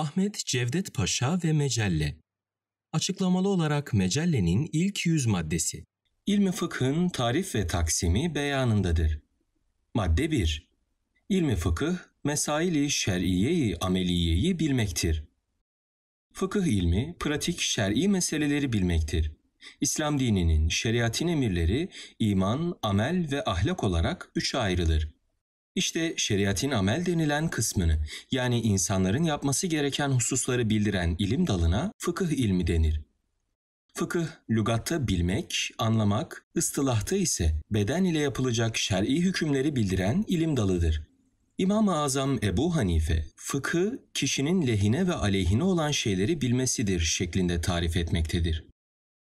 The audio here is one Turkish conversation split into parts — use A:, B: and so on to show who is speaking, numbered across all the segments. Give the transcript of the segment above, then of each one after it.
A: Ahmet Cevdet Paşa ve Mecelle Açıklamalı olarak Mecelle'nin ilk yüz maddesi. İlmi fıkhın tarif ve taksimi beyanındadır. Madde 1. İlmi fıkıh, mesaili şer'iyeyi ameliyeyi bilmektir. Fıkıh ilmi, pratik şer'i meseleleri bilmektir. İslam dininin şeriatin emirleri iman, amel ve ahlak olarak üçe ayrılır. İşte şeriatin amel denilen kısmını yani insanların yapması gereken hususları bildiren ilim dalına fıkıh ilmi denir. Fıkıh, lügatta bilmek, anlamak, ıstılahta ise beden ile yapılacak şer'i hükümleri bildiren ilim dalıdır. İmam-ı Azam Ebu Hanife, fıkı kişinin lehine ve aleyhine olan şeyleri bilmesidir şeklinde tarif etmektedir.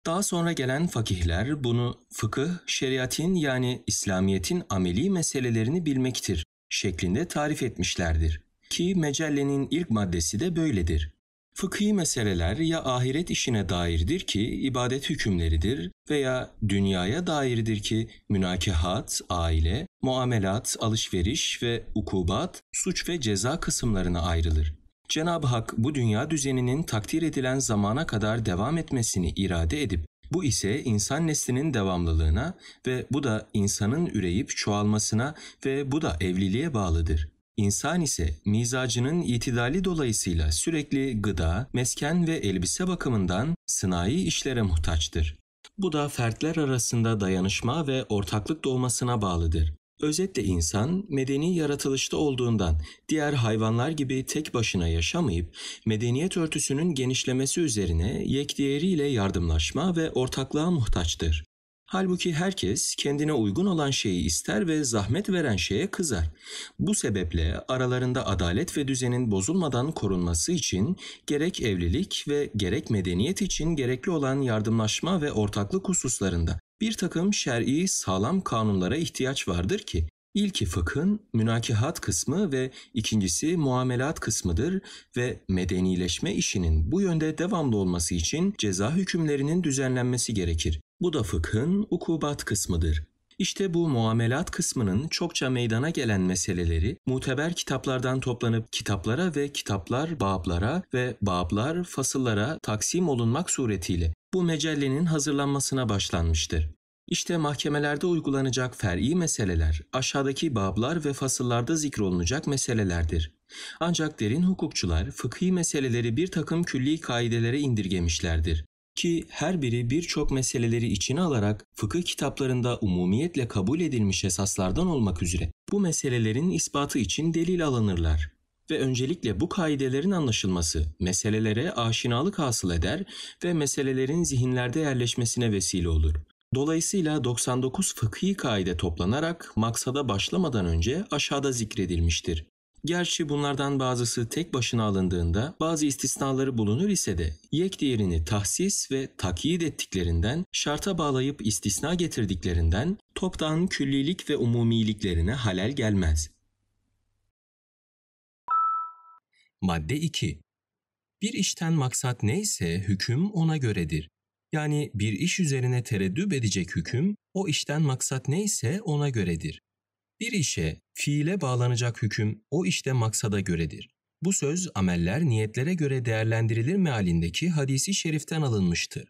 A: Daha sonra gelen fakihler bunu fıkıh, şeriatin yani İslamiyet'in ameli meselelerini bilmektir şeklinde tarif etmişlerdir. Ki mecellenin ilk maddesi de böyledir. Fıkhi meseleler ya ahiret işine dairdir ki ibadet hükümleridir veya dünyaya dairdir ki münakihat, aile, muamelat, alışveriş ve ukubat, suç ve ceza kısımlarına ayrılır. Cenab-ı Hak bu dünya düzeninin takdir edilen zamana kadar devam etmesini irade edip bu ise insan neslinin devamlılığına ve bu da insanın üreyip çoğalmasına ve bu da evliliğe bağlıdır. İnsan ise mizacının itidali dolayısıyla sürekli gıda, mesken ve elbise bakımından sınai işlere muhtaçtır. Bu da fertler arasında dayanışma ve ortaklık doğmasına bağlıdır. Özetle insan medeni yaratılışta olduğundan diğer hayvanlar gibi tek başına yaşamayıp medeniyet örtüsünün genişlemesi üzerine yekdiğeriyle yardımlaşma ve ortaklığa muhtaçtır. Halbuki herkes kendine uygun olan şeyi ister ve zahmet veren şeye kızar. Bu sebeple aralarında adalet ve düzenin bozulmadan korunması için gerek evlilik ve gerek medeniyet için gerekli olan yardımlaşma ve ortaklık hususlarında bir takım şer'i sağlam kanunlara ihtiyaç vardır ki, ilki fıkhın münakihat kısmı ve ikincisi muamelat kısmıdır ve medenileşme işinin bu yönde devamlı olması için ceza hükümlerinin düzenlenmesi gerekir. Bu da fıkhın ukubat kısmıdır. İşte bu muamelat kısmının çokça meydana gelen meseleleri muteber kitaplardan toplanıp kitaplara ve kitaplar bablara ve bablar fasıllara taksim olunmak suretiyle bu mecellenin hazırlanmasına başlanmıştır. İşte mahkemelerde uygulanacak fer'i meseleler, aşağıdaki bablar ve fasıllarda zikrolunacak meselelerdir. Ancak derin hukukçular fıkhi meseleleri bir takım külli kaidelere indirgemişlerdir ki her biri birçok meseleleri içine alarak fıkıh kitaplarında umumiyetle kabul edilmiş esaslardan olmak üzere bu meselelerin ispatı için delil alınırlar ve öncelikle bu kaidelerin anlaşılması meselelere aşinalık hasıl eder ve meselelerin zihinlerde yerleşmesine vesile olur. Dolayısıyla 99 fıkhi kaide toplanarak maksada başlamadan önce aşağıda zikredilmiştir. Gerçi bunlardan bazısı tek başına alındığında bazı istisnaları bulunur ise de yek diğerini tahsis ve takyid ettiklerinden, şarta bağlayıp istisna getirdiklerinden toptan küllilik ve umumiliklerine halel gelmez. Madde 2. Bir işten maksat neyse hüküm ona göredir. Yani bir iş üzerine tereddüt edecek hüküm o işten maksat neyse ona göredir. Bir işe, fiile bağlanacak hüküm o işte maksada göredir. Bu söz ameller niyetlere göre değerlendirilir mealindeki hadisi şeriften alınmıştır.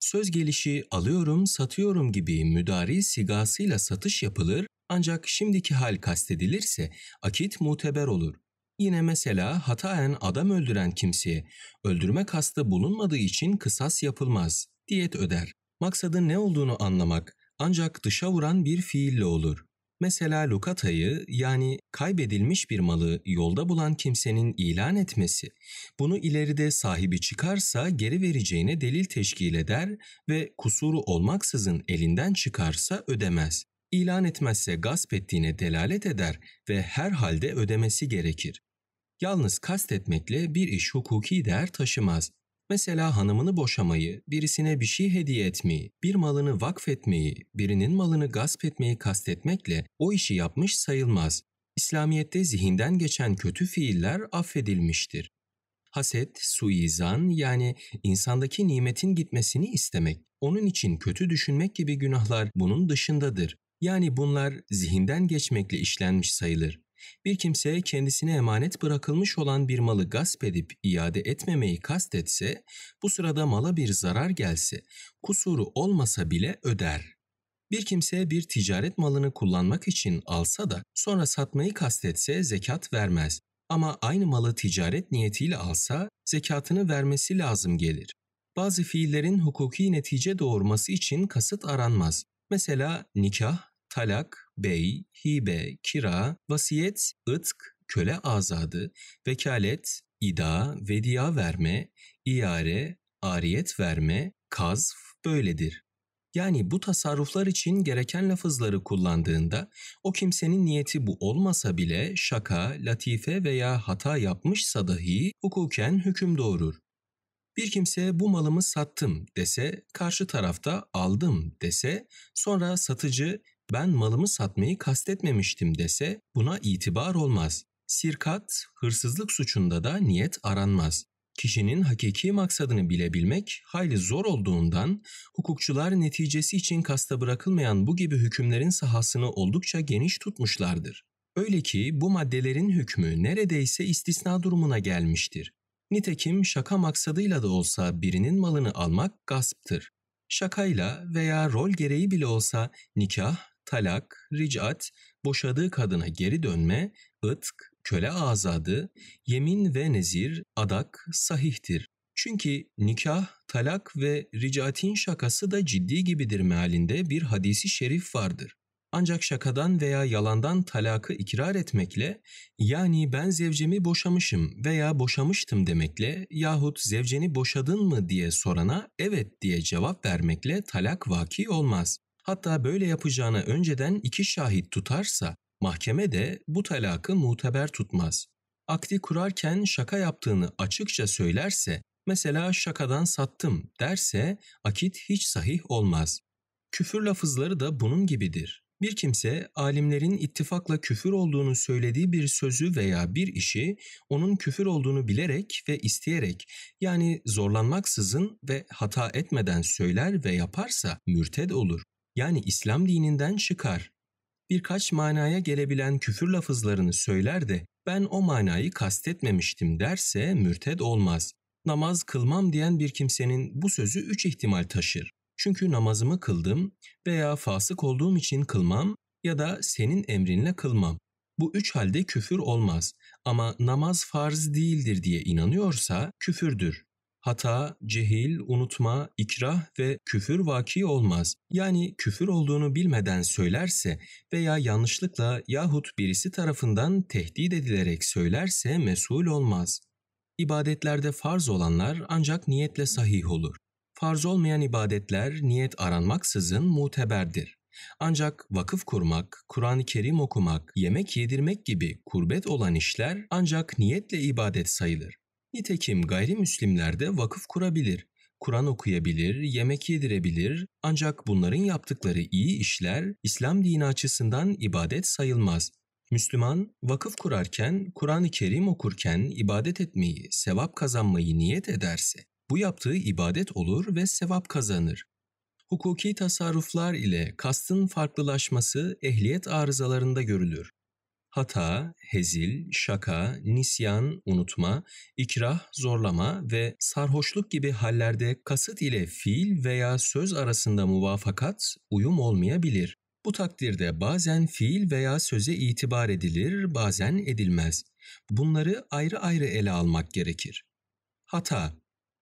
A: Söz gelişi alıyorum satıyorum gibi müdari sigasıyla satış yapılır ancak şimdiki hal kastedilirse akit muteber olur. Yine mesela hataen adam öldüren kimseye öldürme kastı bulunmadığı için kısas yapılmaz, diyet öder. Maksadın ne olduğunu anlamak ancak dışa vuran bir fiille olur. Mesela lukatayı yani kaybedilmiş bir malı yolda bulan kimsenin ilan etmesi, bunu ileride sahibi çıkarsa geri vereceğine delil teşkil eder ve kusuru olmaksızın elinden çıkarsa ödemez. İlan etmezse gasp ettiğine delalet eder ve her halde ödemesi gerekir. Yalnız kastetmekle bir iş hukuki değer taşımaz. Mesela hanımını boşamayı, birisine bir şey hediye etmeyi, bir malını vakfetmeyi, birinin malını gasp etmeyi kastetmekle o işi yapmış sayılmaz. İslamiyet'te zihinden geçen kötü fiiller affedilmiştir. Haset, suizan yani insandaki nimetin gitmesini istemek, onun için kötü düşünmek gibi günahlar bunun dışındadır. Yani bunlar zihinden geçmekle işlenmiş sayılır. Bir kimseye kendisine emanet bırakılmış olan bir malı gasp edip iade etmemeyi kastetse, bu sırada mala bir zarar gelse, kusuru olmasa bile öder. Bir kimseye bir ticaret malını kullanmak için alsa da sonra satmayı kastetse zekat vermez. Ama aynı malı ticaret niyetiyle alsa zekatını vermesi lazım gelir. Bazı fiillerin hukuki netice doğurması için kasıt aranmaz. Mesela nikah, talak, bey, hibe, kira, vasiyet, ıtk, köle azadı, vekalet, ida, vedia verme, iare, ariyet verme, kazf böyledir. Yani bu tasarruflar için gereken lafızları kullandığında o kimsenin niyeti bu olmasa bile şaka, latife veya hata yapmışsa dahi hukuken hüküm doğurur. Bir kimse bu malımı sattım dese, karşı tarafta aldım dese, sonra satıcı ben malımı satmayı kastetmemiştim dese buna itibar olmaz. Sirkat, hırsızlık suçunda da niyet aranmaz. Kişinin hakiki maksadını bilebilmek hayli zor olduğundan hukukçular neticesi için kasta bırakılmayan bu gibi hükümlerin sahasını oldukça geniş tutmuşlardır. Öyle ki bu maddelerin hükmü neredeyse istisna durumuna gelmiştir. Nitekim şaka maksadıyla da olsa birinin malını almak gasptır şakayla veya rol gereği bile olsa nikah, talak, ricat, boşadığı kadına geri dönme, ıtk, köle azadı, yemin ve nezir, adak sahihtir. Çünkü nikah, talak ve ricatin şakası da ciddi gibidir mealinde bir hadisi şerif vardır. Ancak şakadan veya yalandan talakı ikrar etmekle yani ben zevcemi boşamışım veya boşamıştım demekle yahut zevceni boşadın mı diye sorana evet diye cevap vermekle talak vaki olmaz. Hatta böyle yapacağına önceden iki şahit tutarsa mahkeme de bu talakı muteber tutmaz. Akdi kurarken şaka yaptığını açıkça söylerse, mesela şakadan sattım derse akit hiç sahih olmaz. Küfür lafızları da bunun gibidir. Bir kimse alimlerin ittifakla küfür olduğunu söylediği bir sözü veya bir işi onun küfür olduğunu bilerek ve isteyerek yani zorlanmaksızın ve hata etmeden söyler ve yaparsa mürted olur yani İslam dininden çıkar. Birkaç manaya gelebilen küfür lafızlarını söyler de ben o manayı kastetmemiştim derse mürted olmaz. Namaz kılmam diyen bir kimsenin bu sözü üç ihtimal taşır. Çünkü namazımı kıldım veya fasık olduğum için kılmam ya da senin emrinle kılmam. Bu üç halde küfür olmaz ama namaz farz değildir diye inanıyorsa küfürdür hata, cehil, unutma, ikrah ve küfür vaki olmaz. Yani küfür olduğunu bilmeden söylerse veya yanlışlıkla yahut birisi tarafından tehdit edilerek söylerse mesul olmaz. İbadetlerde farz olanlar ancak niyetle sahih olur. Farz olmayan ibadetler niyet aranmaksızın muteberdir. Ancak vakıf kurmak, Kur'an-ı Kerim okumak, yemek yedirmek gibi kurbet olan işler ancak niyetle ibadet sayılır. Nitekim gayrimüslimlerde vakıf kurabilir, Kur'an okuyabilir, yemek yedirebilir ancak bunların yaptıkları iyi işler İslam dini açısından ibadet sayılmaz. Müslüman vakıf kurarken, Kur'an-ı Kerim okurken ibadet etmeyi, sevap kazanmayı niyet ederse bu yaptığı ibadet olur ve sevap kazanır. Hukuki tasarruflar ile kastın farklılaşması ehliyet arızalarında görülür hata, hezil, şaka, nisyan, unutma, ikrah, zorlama ve sarhoşluk gibi hallerde kasıt ile fiil veya söz arasında muvafakat, uyum olmayabilir. Bu takdirde bazen fiil veya söze itibar edilir, bazen edilmez. Bunları ayrı ayrı ele almak gerekir. Hata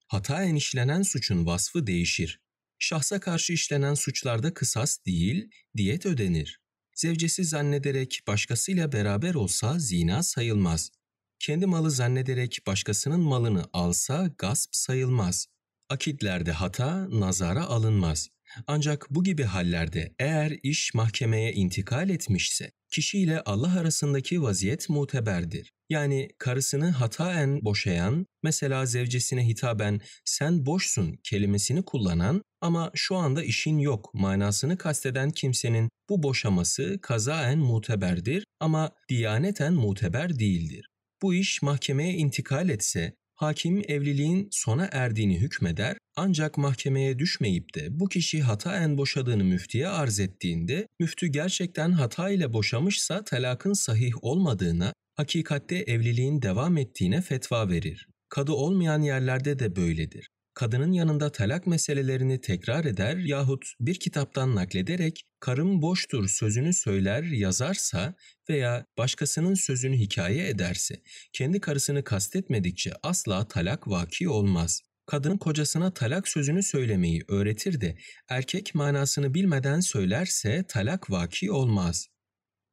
A: Hata işlenen suçun vasfı değişir. Şahsa karşı işlenen suçlarda kısas değil, diyet ödenir. Zevcesi zannederek başkasıyla beraber olsa zina sayılmaz. Kendi malı zannederek başkasının malını alsa gasp sayılmaz. Akidlerde hata nazara alınmaz. Ancak bu gibi hallerde eğer iş mahkemeye intikal etmişse kişi ile Allah arasındaki vaziyet muteberdir. Yani karısını hataen boşayan, mesela zevcesine hitaben sen boşsun kelimesini kullanan ama şu anda işin yok manasını kasteden kimsenin bu boşaması kazaen muteberdir ama diyaneten muteber değildir. Bu iş mahkemeye intikal etse hakim evliliğin sona erdiğini hükmeder ancak mahkemeye düşmeyip de bu kişi hataen boşadığını müftiye arz ettiğinde müftü gerçekten hata ile boşamışsa talakın sahih olmadığına, hakikatte evliliğin devam ettiğine fetva verir. Kadı olmayan yerlerde de böyledir kadının yanında talak meselelerini tekrar eder yahut bir kitaptan naklederek karım boştur sözünü söyler yazarsa veya başkasının sözünü hikaye ederse kendi karısını kastetmedikçe asla talak vaki olmaz. Kadın kocasına talak sözünü söylemeyi öğretir de erkek manasını bilmeden söylerse talak vaki olmaz.''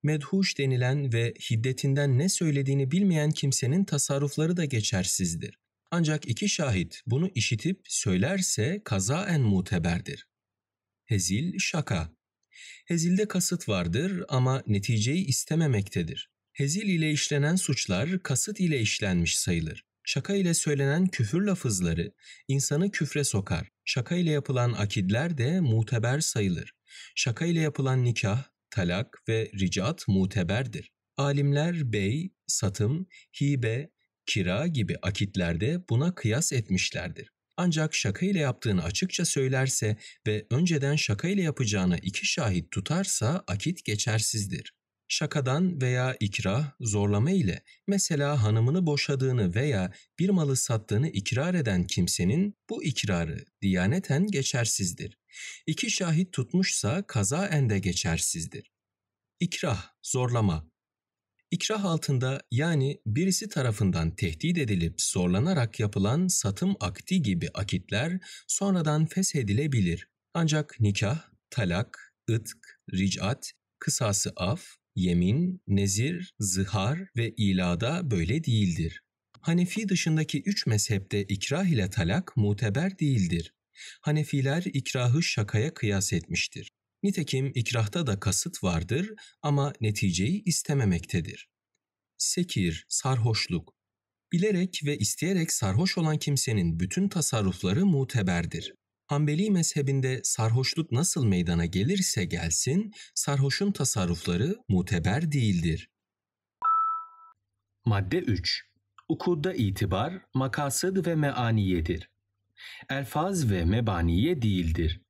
A: medhuş denilen ve hiddetinden ne söylediğini bilmeyen kimsenin tasarrufları da geçersizdir. Ancak iki şahit bunu işitip söylerse kazaen muteberdir. Hezil şaka. Hezilde kasıt vardır ama neticeyi istememektedir. Hezil ile işlenen suçlar kasıt ile işlenmiş sayılır. Şaka ile söylenen küfür lafızları insanı küfre sokar. Şaka ile yapılan akidler de muteber sayılır. Şaka ile yapılan nikah, talak ve ricat muteberdir. Alimler bey, satım, hibe, kira gibi akitlerde buna kıyas etmişlerdir. Ancak şaka ile yaptığını açıkça söylerse ve önceden şaka ile yapacağına iki şahit tutarsa akit geçersizdir. Şakadan veya ikrah, zorlama ile mesela hanımını boşadığını veya bir malı sattığını ikrar eden kimsenin bu ikrarı diyaneten geçersizdir. İki şahit tutmuşsa kazaen de geçersizdir. İkrah, zorlama, İkrah altında yani birisi tarafından tehdit edilip zorlanarak yapılan satım akdi gibi akitler sonradan feshedilebilir. Ancak nikah, talak, ıtk, ricat, kısası af, yemin, nezir, zihar ve ilada böyle değildir. Hanefi dışındaki üç mezhepte ikrah ile talak muteber değildir. Hanefiler ikrahı şakaya kıyas etmiştir. Nitekim ikrahta da kasıt vardır ama neticeyi istememektedir. Sekir, sarhoşluk. Bilerek ve isteyerek sarhoş olan kimsenin bütün tasarrufları muteberdir. Hanbeli mezhebinde sarhoşluk nasıl meydana gelirse gelsin, sarhoşun tasarrufları muteber değildir. Madde 3. Ukuda itibar, makasıd ve meaniyedir. Elfaz ve mebaniye değildir.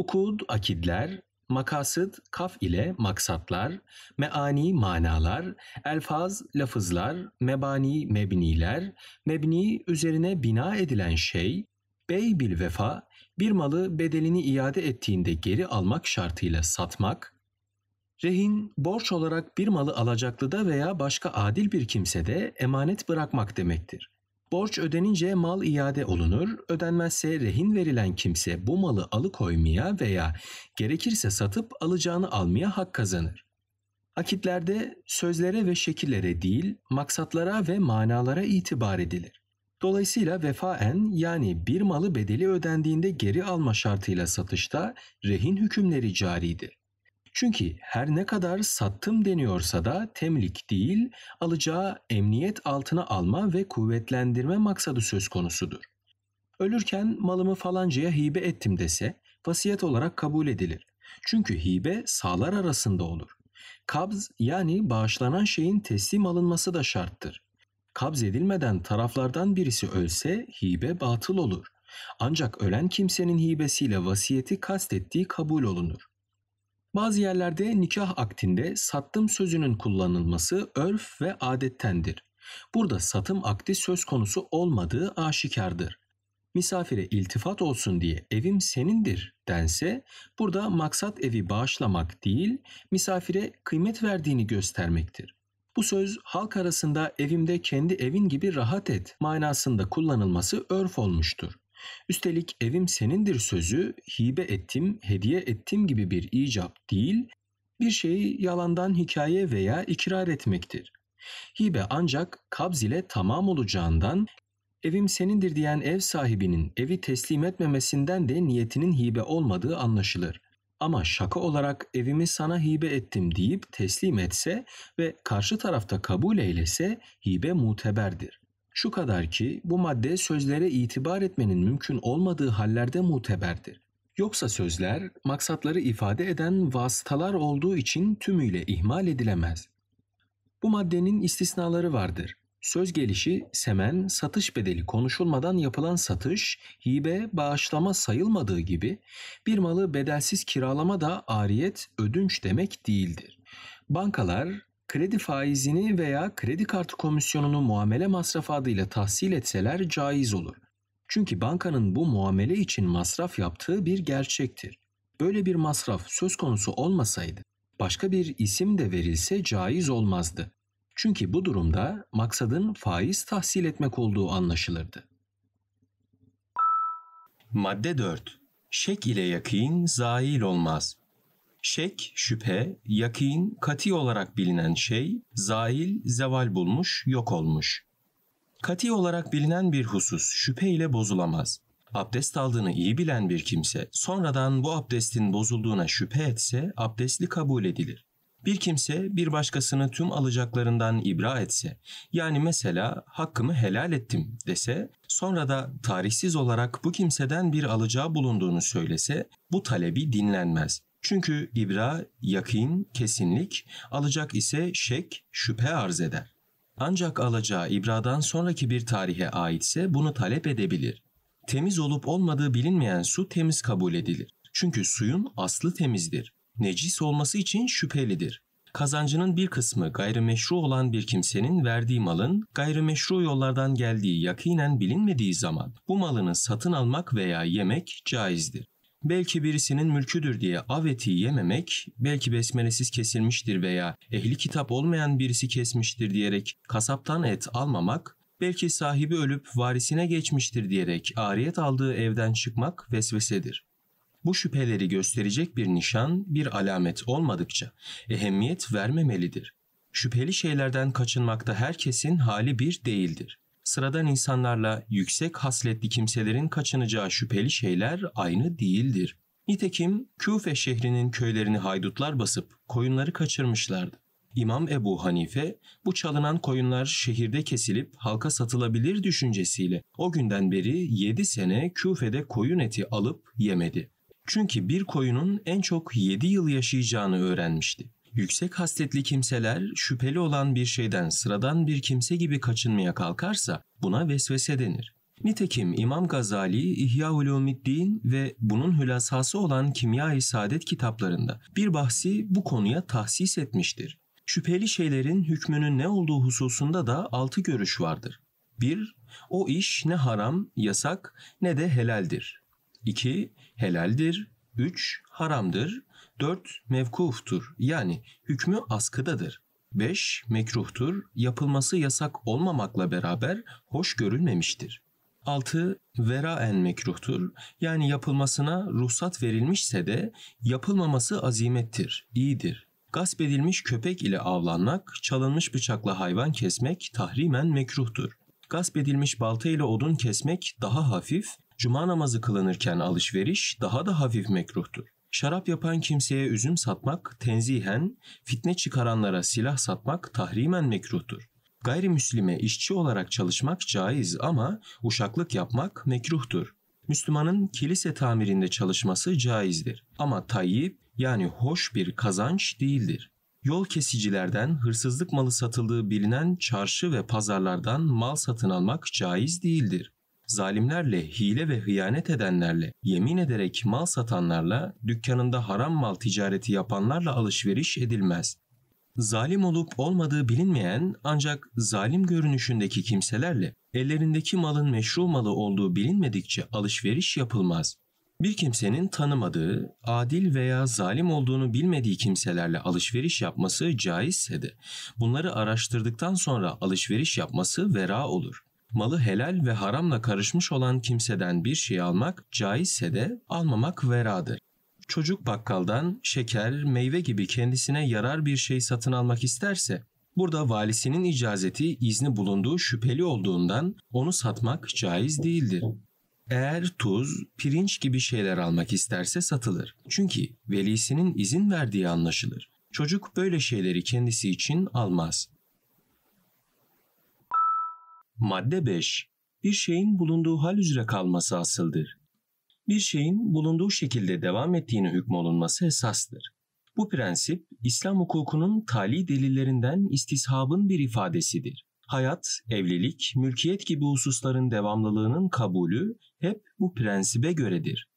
A: Ukud, akidler, makasıt, kaf ile maksatlar, meani, manalar, elfaz, lafızlar, mebani, mebniler, mebni üzerine bina edilen şey, bey bil vefa, bir malı bedelini iade ettiğinde geri almak şartıyla satmak, rehin borç olarak bir malı alacaklıda veya başka adil bir kimsede emanet bırakmak demektir.'' Borç ödenince mal iade olunur, ödenmezse rehin verilen kimse bu malı alıkoymaya veya gerekirse satıp alacağını almaya hak kazanır. Akitlerde sözlere ve şekillere değil, maksatlara ve manalara itibar edilir. Dolayısıyla vefaen yani bir malı bedeli ödendiğinde geri alma şartıyla satışta rehin hükümleri caridir. Çünkü her ne kadar sattım deniyorsa da temlik değil, alacağı emniyet altına alma ve kuvvetlendirme maksadı söz konusudur. Ölürken malımı falancaya hibe ettim dese vasiyet olarak kabul edilir. Çünkü hibe sağlar arasında olur. Kabz yani bağışlanan şeyin teslim alınması da şarttır. Kabz edilmeden taraflardan birisi ölse hibe batıl olur. Ancak ölen kimsenin hibesiyle vasiyeti kastettiği kabul olunur. Bazı yerlerde nikah aktinde sattım sözünün kullanılması örf ve adettendir. Burada satım akdi söz konusu olmadığı aşikardır. Misafire iltifat olsun diye evim senindir dense burada maksat evi bağışlamak değil misafire kıymet verdiğini göstermektir. Bu söz halk arasında evimde kendi evin gibi rahat et manasında kullanılması örf olmuştur. Üstelik evim senindir sözü hibe ettim, hediye ettim gibi bir icap değil, bir şeyi yalandan hikaye veya ikrar etmektir. Hibe ancak kabz ile tamam olacağından evim senindir diyen ev sahibinin evi teslim etmemesinden de niyetinin hibe olmadığı anlaşılır. Ama şaka olarak evimi sana hibe ettim deyip teslim etse ve karşı tarafta kabul eylese hibe muteberdir. Şu kadar ki bu madde sözlere itibar etmenin mümkün olmadığı hallerde muteberdir. Yoksa sözler maksatları ifade eden vasıtalar olduğu için tümüyle ihmal edilemez. Bu maddenin istisnaları vardır. Söz gelişi, semen, satış bedeli konuşulmadan yapılan satış, hibe, bağışlama sayılmadığı gibi bir malı bedelsiz kiralama da ariyet, ödünç demek değildir. Bankalar kredi faizini veya kredi kartı komisyonunu muamele masrafı adıyla tahsil etseler caiz olur. Çünkü bankanın bu muamele için masraf yaptığı bir gerçektir. Böyle bir masraf söz konusu olmasaydı başka bir isim de verilse caiz olmazdı. Çünkü bu durumda maksadın faiz tahsil etmek olduğu anlaşılırdı. Madde 4. Şek ile yakin zail olmaz. Şek, şüphe, yakin, kati olarak bilinen şey, zail, zeval bulmuş, yok olmuş. Kati olarak bilinen bir husus şüphe ile bozulamaz. Abdest aldığını iyi bilen bir kimse sonradan bu abdestin bozulduğuna şüphe etse abdestli kabul edilir. Bir kimse bir başkasını tüm alacaklarından ibra etse, yani mesela hakkımı helal ettim dese, sonra da tarihsiz olarak bu kimseden bir alacağı bulunduğunu söylese, bu talebi dinlenmez. Çünkü ibra, yakin, kesinlik, alacak ise şek, şüphe arz eder. Ancak alacağı ibradan sonraki bir tarihe aitse bunu talep edebilir. Temiz olup olmadığı bilinmeyen su temiz kabul edilir. Çünkü suyun aslı temizdir. Necis olması için şüphelidir. Kazancının bir kısmı gayrimeşru olan bir kimsenin verdiği malın gayrimeşru yollardan geldiği yakinen bilinmediği zaman bu malını satın almak veya yemek caizdir. Belki birisinin mülküdür diye av eti yememek, belki besmelesiz kesilmiştir veya ehli kitap olmayan birisi kesmiştir diyerek kasaptan et almamak, belki sahibi ölüp varisine geçmiştir diyerek ariyet aldığı evden çıkmak vesvesedir. Bu şüpheleri gösterecek bir nişan, bir alamet olmadıkça ehemmiyet vermemelidir. Şüpheli şeylerden kaçınmakta herkesin hali bir değildir sıradan insanlarla yüksek hasletli kimselerin kaçınacağı şüpheli şeyler aynı değildir. Nitekim Küfe şehrinin köylerini haydutlar basıp koyunları kaçırmışlardı. İmam Ebu Hanife bu çalınan koyunlar şehirde kesilip halka satılabilir düşüncesiyle o günden beri 7 sene Küfe'de koyun eti alıp yemedi. Çünkü bir koyunun en çok 7 yıl yaşayacağını öğrenmişti. Yüksek hasletli kimseler şüpheli olan bir şeyden sıradan bir kimse gibi kaçınmaya kalkarsa buna vesvese denir. Nitekim İmam Gazali İhya Ulumiddin ve bunun hülasası olan Kimya-i Saadet kitaplarında bir bahsi bu konuya tahsis etmiştir. Şüpheli şeylerin hükmünün ne olduğu hususunda da altı görüş vardır. 1. O iş ne haram, yasak ne de helaldir. 2. Helaldir. 3. Haramdır. 4. Mevkuftur yani hükmü askıdadır. 5. Mekruhtur yapılması yasak olmamakla beraber hoş görülmemiştir. 6. Veraen mekruhtur yani yapılmasına ruhsat verilmişse de yapılmaması azimettir, iyidir. Gasp edilmiş köpek ile avlanmak, çalınmış bıçakla hayvan kesmek tahrimen mekruhtur. Gasp edilmiş balta ile odun kesmek daha hafif, cuma namazı kılınırken alışveriş daha da hafif mekruhtur. Şarap yapan kimseye üzüm satmak tenzihen, fitne çıkaranlara silah satmak tahrimen mekruhtur. Gayrimüslime işçi olarak çalışmak caiz ama uşaklık yapmak mekruhtur. Müslümanın kilise tamirinde çalışması caizdir ama tayyip yani hoş bir kazanç değildir. Yol kesicilerden hırsızlık malı satıldığı bilinen çarşı ve pazarlardan mal satın almak caiz değildir zalimlerle, hile ve hıyanet edenlerle, yemin ederek mal satanlarla, dükkanında haram mal ticareti yapanlarla alışveriş edilmez. Zalim olup olmadığı bilinmeyen ancak zalim görünüşündeki kimselerle ellerindeki malın meşru malı olduğu bilinmedikçe alışveriş yapılmaz. Bir kimsenin tanımadığı, adil veya zalim olduğunu bilmediği kimselerle alışveriş yapması caizse de bunları araştırdıktan sonra alışveriş yapması vera olur.'' malı helal ve haramla karışmış olan kimseden bir şey almak caizse de almamak veradır. Çocuk bakkaldan şeker, meyve gibi kendisine yarar bir şey satın almak isterse Burada valisinin icazeti izni bulunduğu şüpheli olduğundan onu satmak caiz değildir. Eğer tuz, pirinç gibi şeyler almak isterse satılır. Çünkü velisinin izin verdiği anlaşılır. Çocuk böyle şeyleri kendisi için almaz. Madde 5. Bir şeyin bulunduğu hal üzere kalması asıldır. Bir şeyin bulunduğu şekilde devam ettiğini hükmolunması esastır. Bu prensip İslam hukukunun tali delillerinden istishabın bir ifadesidir. Hayat, evlilik, mülkiyet gibi hususların devamlılığının kabulü hep bu prensibe göredir.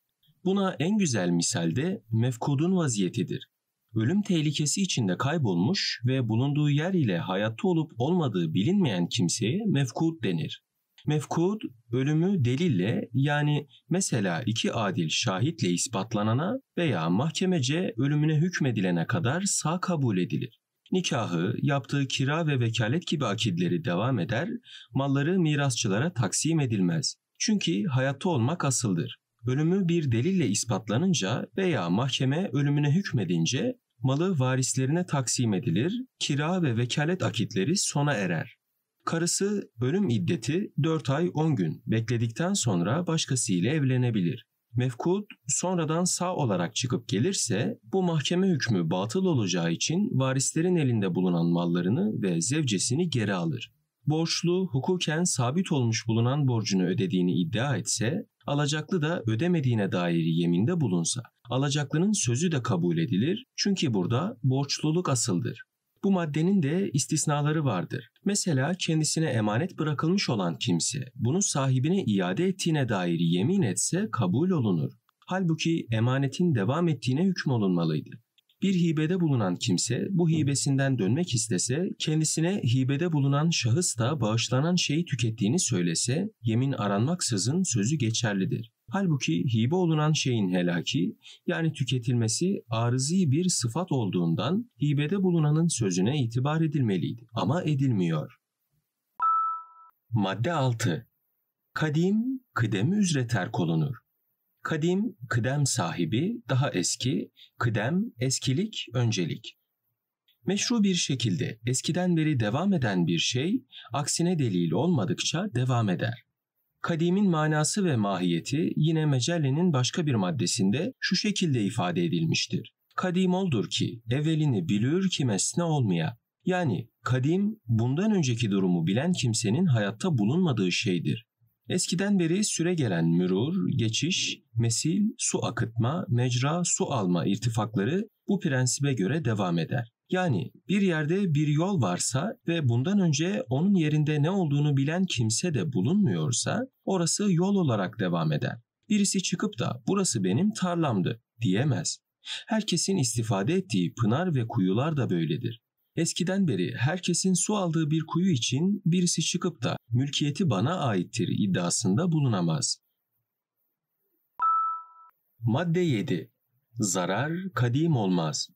A: Buna en güzel misal de mefkudun vaziyetidir ölüm tehlikesi içinde kaybolmuş ve bulunduğu yer ile hayatta olup olmadığı bilinmeyen kimseye mefkud denir. Mefkud ölümü delille yani mesela iki adil şahitle ispatlanana veya mahkemece ölümüne hükmedilene kadar sağ kabul edilir. Nikahı, yaptığı kira ve vekalet gibi akidleri devam eder, malları mirasçılara taksim edilmez. Çünkü hayatta olmak asıldır. Ölümü bir delille ispatlanınca veya mahkeme ölümüne hükmedince malı varislerine taksim edilir, kira ve vekalet akitleri sona erer. Karısı ölüm iddeti 4 ay 10 gün bekledikten sonra başkasıyla evlenebilir. Mefkud sonradan sağ olarak çıkıp gelirse bu mahkeme hükmü batıl olacağı için varislerin elinde bulunan mallarını ve zevcesini geri alır. Borçlu hukuken sabit olmuş bulunan borcunu ödediğini iddia etse alacaklı da ödemediğine dair yeminde bulunsa, alacaklının sözü de kabul edilir çünkü burada borçluluk asıldır. Bu maddenin de istisnaları vardır. Mesela kendisine emanet bırakılmış olan kimse bunu sahibine iade ettiğine dair yemin etse kabul olunur. Halbuki emanetin devam ettiğine hükmolunmalıydı. Bir hibede bulunan kimse bu hibesinden dönmek istese, kendisine hibede bulunan şahıs da bağışlanan şeyi tükettiğini söylese, yemin aranmaksızın sözü geçerlidir. Halbuki hibe olunan şeyin helaki yani tüketilmesi arızi bir sıfat olduğundan hibede bulunanın sözüne itibar edilmeliydi ama edilmiyor. Madde 6. Kadim kıdemi üzre terk olunur. Kadim, kıdem sahibi, daha eski, kıdem, eskilik, öncelik. Meşru bir şekilde eskiden beri devam eden bir şey, aksine delil olmadıkça devam eder. Kadimin manası ve mahiyeti yine Mecelle'nin başka bir maddesinde şu şekilde ifade edilmiştir. Kadim oldur ki evvelini bilür ki mesne olmaya. Yani kadim bundan önceki durumu bilen kimsenin hayatta bulunmadığı şeydir. Eskiden beri süre gelen mürur, geçiş, mesil, su akıtma, mecra, su alma irtifakları bu prensibe göre devam eder. Yani bir yerde bir yol varsa ve bundan önce onun yerinde ne olduğunu bilen kimse de bulunmuyorsa orası yol olarak devam eder. Birisi çıkıp da burası benim tarlamdı diyemez. Herkesin istifade ettiği pınar ve kuyular da böyledir. Eskiden beri herkesin su aldığı bir kuyu için birisi çıkıp da mülkiyeti bana aittir iddiasında bulunamaz. Madde 7. Zarar kadim olmaz.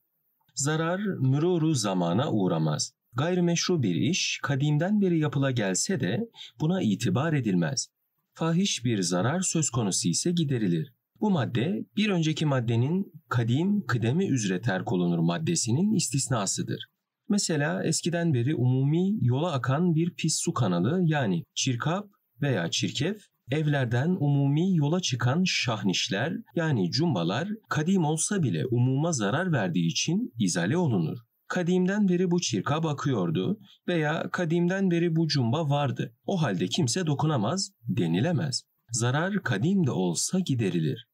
A: Zarar müruru zamana uğramaz. Gayrimeşru bir iş kadimden beri yapıla gelse de buna itibar edilmez. Fahiş bir zarar söz konusu ise giderilir. Bu madde bir önceki maddenin kadim kıdemi üzere terk olunur maddesinin istisnasıdır. Mesela eskiden beri umumi yola akan bir pis su kanalı yani çirkap veya çirkef evlerden umumi yola çıkan şahnişler yani cumbalar kadim olsa bile umuma zarar verdiği için izale olunur. Kadimden beri bu çirka bakıyordu veya kadimden beri bu cumba vardı. O halde kimse dokunamaz denilemez. Zarar kadim de olsa giderilir.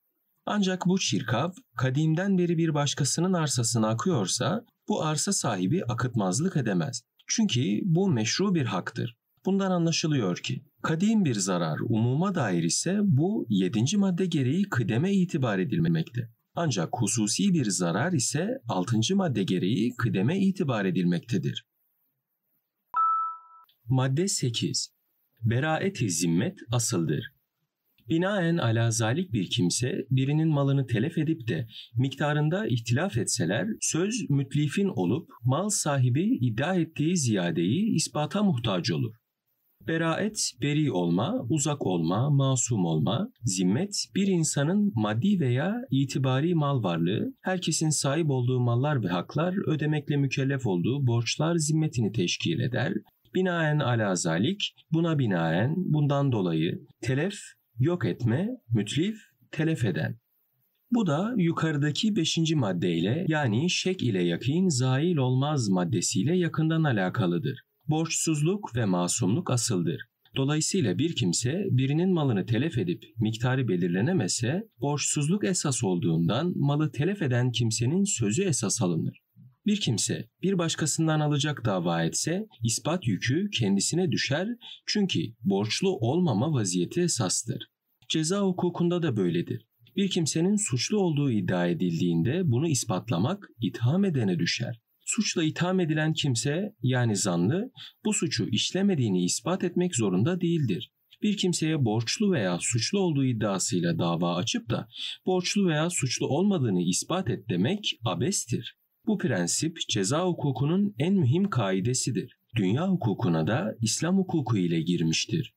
A: Ancak bu çirkap kadimden beri bir başkasının arsasına akıyorsa bu arsa sahibi akıtmazlık edemez. Çünkü bu meşru bir haktır. Bundan anlaşılıyor ki kadim bir zarar umuma dair ise bu 7. madde gereği kıdeme itibar edilmemekte. Ancak hususi bir zarar ise 6. madde gereği kıdeme itibar edilmektedir. Madde 8. Beraet-i zimmet asıldır. Binaen ala zalik bir kimse birinin malını telef edip de miktarında ihtilaf etseler söz mütlifin olup mal sahibi iddia ettiği ziyadeyi ispata muhtaç olur. Beraet, beri olma, uzak olma, masum olma, zimmet bir insanın maddi veya itibari mal varlığı, herkesin sahip olduğu mallar ve haklar ödemekle mükellef olduğu borçlar zimmetini teşkil eder. Binaen ala zalik, buna binaen, bundan dolayı telef yok etme, mütlif, telef eden. Bu da yukarıdaki beşinci maddeyle yani şek ile yakin zail olmaz maddesiyle yakından alakalıdır. Borçsuzluk ve masumluk asıldır. Dolayısıyla bir kimse birinin malını telef edip miktarı belirlenemese borçsuzluk esas olduğundan malı telef eden kimsenin sözü esas alınır. Bir kimse bir başkasından alacak dava etse ispat yükü kendisine düşer çünkü borçlu olmama vaziyeti esastır. Ceza hukukunda da böyledir. Bir kimsenin suçlu olduğu iddia edildiğinde bunu ispatlamak itham edene düşer. Suçla itham edilen kimse yani zanlı bu suçu işlemediğini ispat etmek zorunda değildir bir kimseye borçlu veya suçlu olduğu iddiasıyla dava açıp da borçlu veya suçlu olmadığını ispat et demek abestir. Bu prensip ceza hukukunun en mühim kaidesidir. Dünya hukukuna da İslam hukuku ile girmiştir.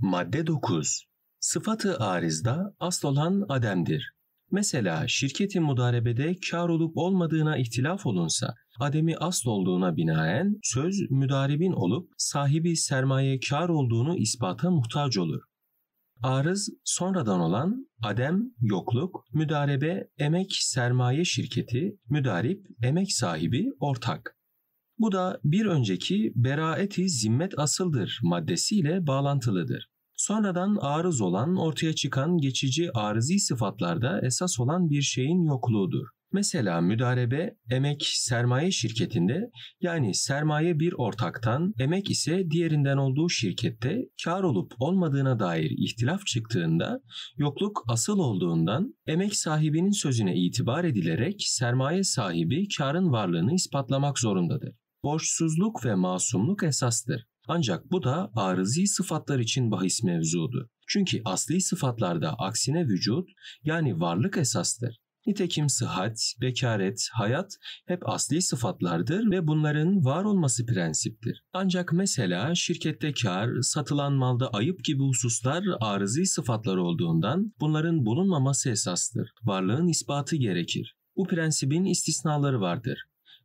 A: Madde 9. Sıfatı arizda asıl olan ademdir. Mesela şirketin mudarebede kar olup olmadığına ihtilaf olunsa, ademi asıl olduğuna binaen söz müdaribin olup sahibi sermaye kar olduğunu ispata muhtaç olur. Arız sonradan olan adem, yokluk, müdarebe, emek sermaye şirketi, müdarip, emek sahibi, ortak. Bu da bir önceki beraeti zimmet asıldır maddesiyle bağlantılıdır. Sonradan arız olan ortaya çıkan geçici arızi sıfatlarda esas olan bir şeyin yokluğudur. Mesela müdarebe emek sermaye şirketinde yani sermaye bir ortaktan, emek ise diğerinden olduğu şirkette kar olup olmadığına dair ihtilaf çıktığında yokluk asıl olduğundan emek sahibinin sözüne itibar edilerek sermaye sahibi karın varlığını ispatlamak zorundadır. Borçsuzluk ve masumluk esastır. Ancak bu da arızi sıfatlar için bahis mevzudur. Çünkü asli sıfatlarda aksine vücut yani varlık esastır. Nitekim sıhhat, bekaret, hayat hep asli sıfatlardır ve bunların var olması prensiptir. Ancak mesela şirkette kar, satılan malda ayıp gibi hususlar arızi sıfatlar olduğundan bunların bulunmaması esastır. Varlığın ispatı gerekir. Bu prensibin istisnaları vardır.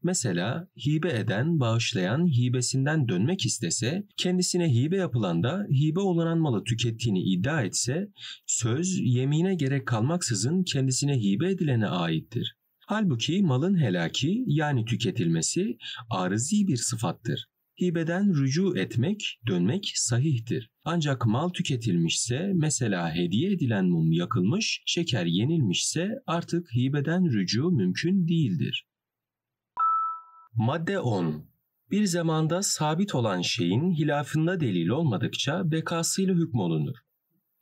A: Mesela hibe eden, bağışlayan hibesinden dönmek istese, kendisine hibe yapılan da hibe olanan malı tükettiğini iddia etse, söz yemine gerek kalmaksızın kendisine hibe edilene aittir. Halbuki malın helaki yani tüketilmesi arızi bir sıfattır. Hibeden rücu etmek, dönmek sahihtir. Ancak mal tüketilmişse, mesela hediye edilen mum yakılmış, şeker yenilmişse artık hibeden rücu mümkün değildir. Madde 10. Bir zamanda sabit olan şeyin hilafında delil olmadıkça bekasıyla hükmolunur.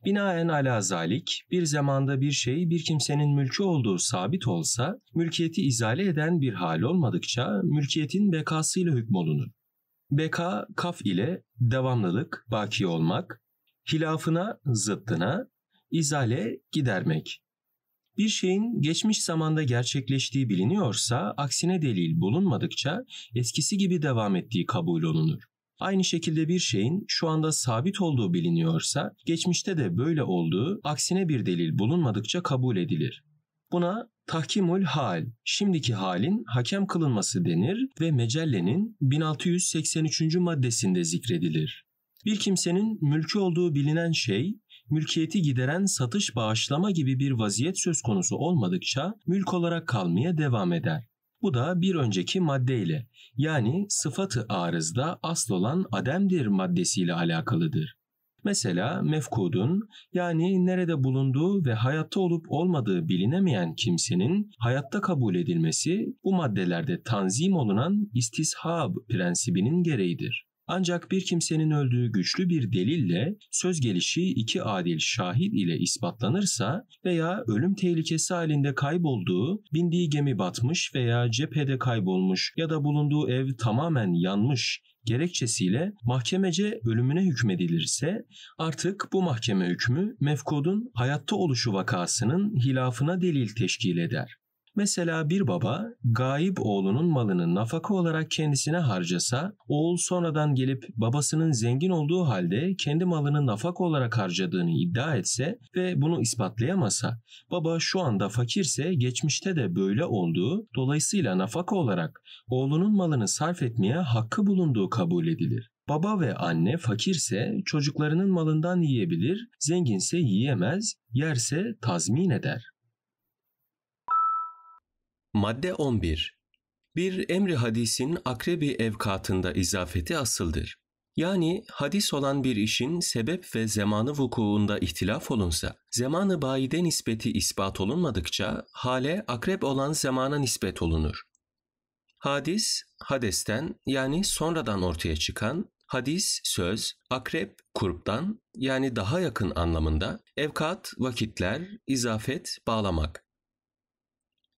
A: Binaen ala zalik, bir zamanda bir şey bir kimsenin mülkü olduğu sabit olsa, mülkiyeti izale eden bir hal olmadıkça mülkiyetin bekasıyla hükmolunur. Beka, kaf ile devamlılık, baki olmak, hilafına, zıttına, izale, gidermek. Bir şeyin geçmiş zamanda gerçekleştiği biliniyorsa aksine delil bulunmadıkça eskisi gibi devam ettiği kabul olunur. Aynı şekilde bir şeyin şu anda sabit olduğu biliniyorsa geçmişte de böyle olduğu aksine bir delil bulunmadıkça kabul edilir. Buna tahkimul hal, şimdiki halin hakem kılınması denir ve mecellenin 1683. maddesinde zikredilir. Bir kimsenin mülkü olduğu bilinen şey mülkiyeti gideren satış bağışlama gibi bir vaziyet söz konusu olmadıkça mülk olarak kalmaya devam eder. Bu da bir önceki maddeyle yani sıfatı arızda asıl olan ademdir maddesiyle alakalıdır. Mesela mefkudun yani nerede bulunduğu ve hayatta olup olmadığı bilinemeyen kimsenin hayatta kabul edilmesi bu maddelerde tanzim olunan istishab prensibinin gereğidir. Ancak bir kimsenin öldüğü güçlü bir delille söz gelişi iki adil şahit ile ispatlanırsa veya ölüm tehlikesi halinde kaybolduğu, bindiği gemi batmış veya cephede kaybolmuş ya da bulunduğu ev tamamen yanmış gerekçesiyle mahkemece ölümüne hükmedilirse artık bu mahkeme hükmü mefkudun hayatta oluşu vakasının hilafına delil teşkil eder. Mesela bir baba gayip oğlunun malını nafaka olarak kendisine harcasa, oğul sonradan gelip babasının zengin olduğu halde kendi malını nafaka olarak harcadığını iddia etse ve bunu ispatlayamasa, baba şu anda fakirse geçmişte de böyle olduğu, dolayısıyla nafaka olarak oğlunun malını sarf etmeye hakkı bulunduğu kabul edilir. Baba ve anne fakirse çocuklarının malından yiyebilir, zenginse yiyemez, yerse tazmin eder. Madde 11. Bir emri hadisin akrebi evkatında izafeti asıldır. Yani hadis olan bir işin sebep ve zamanı vukuunda ihtilaf olunsa, zamanı bayide nispeti ispat olunmadıkça hale akrep olan zamana nispet olunur. Hadis, hadesten yani sonradan ortaya çıkan, hadis, söz, akrep, kurptan yani daha yakın anlamında, evkat, vakitler, izafet, bağlamak.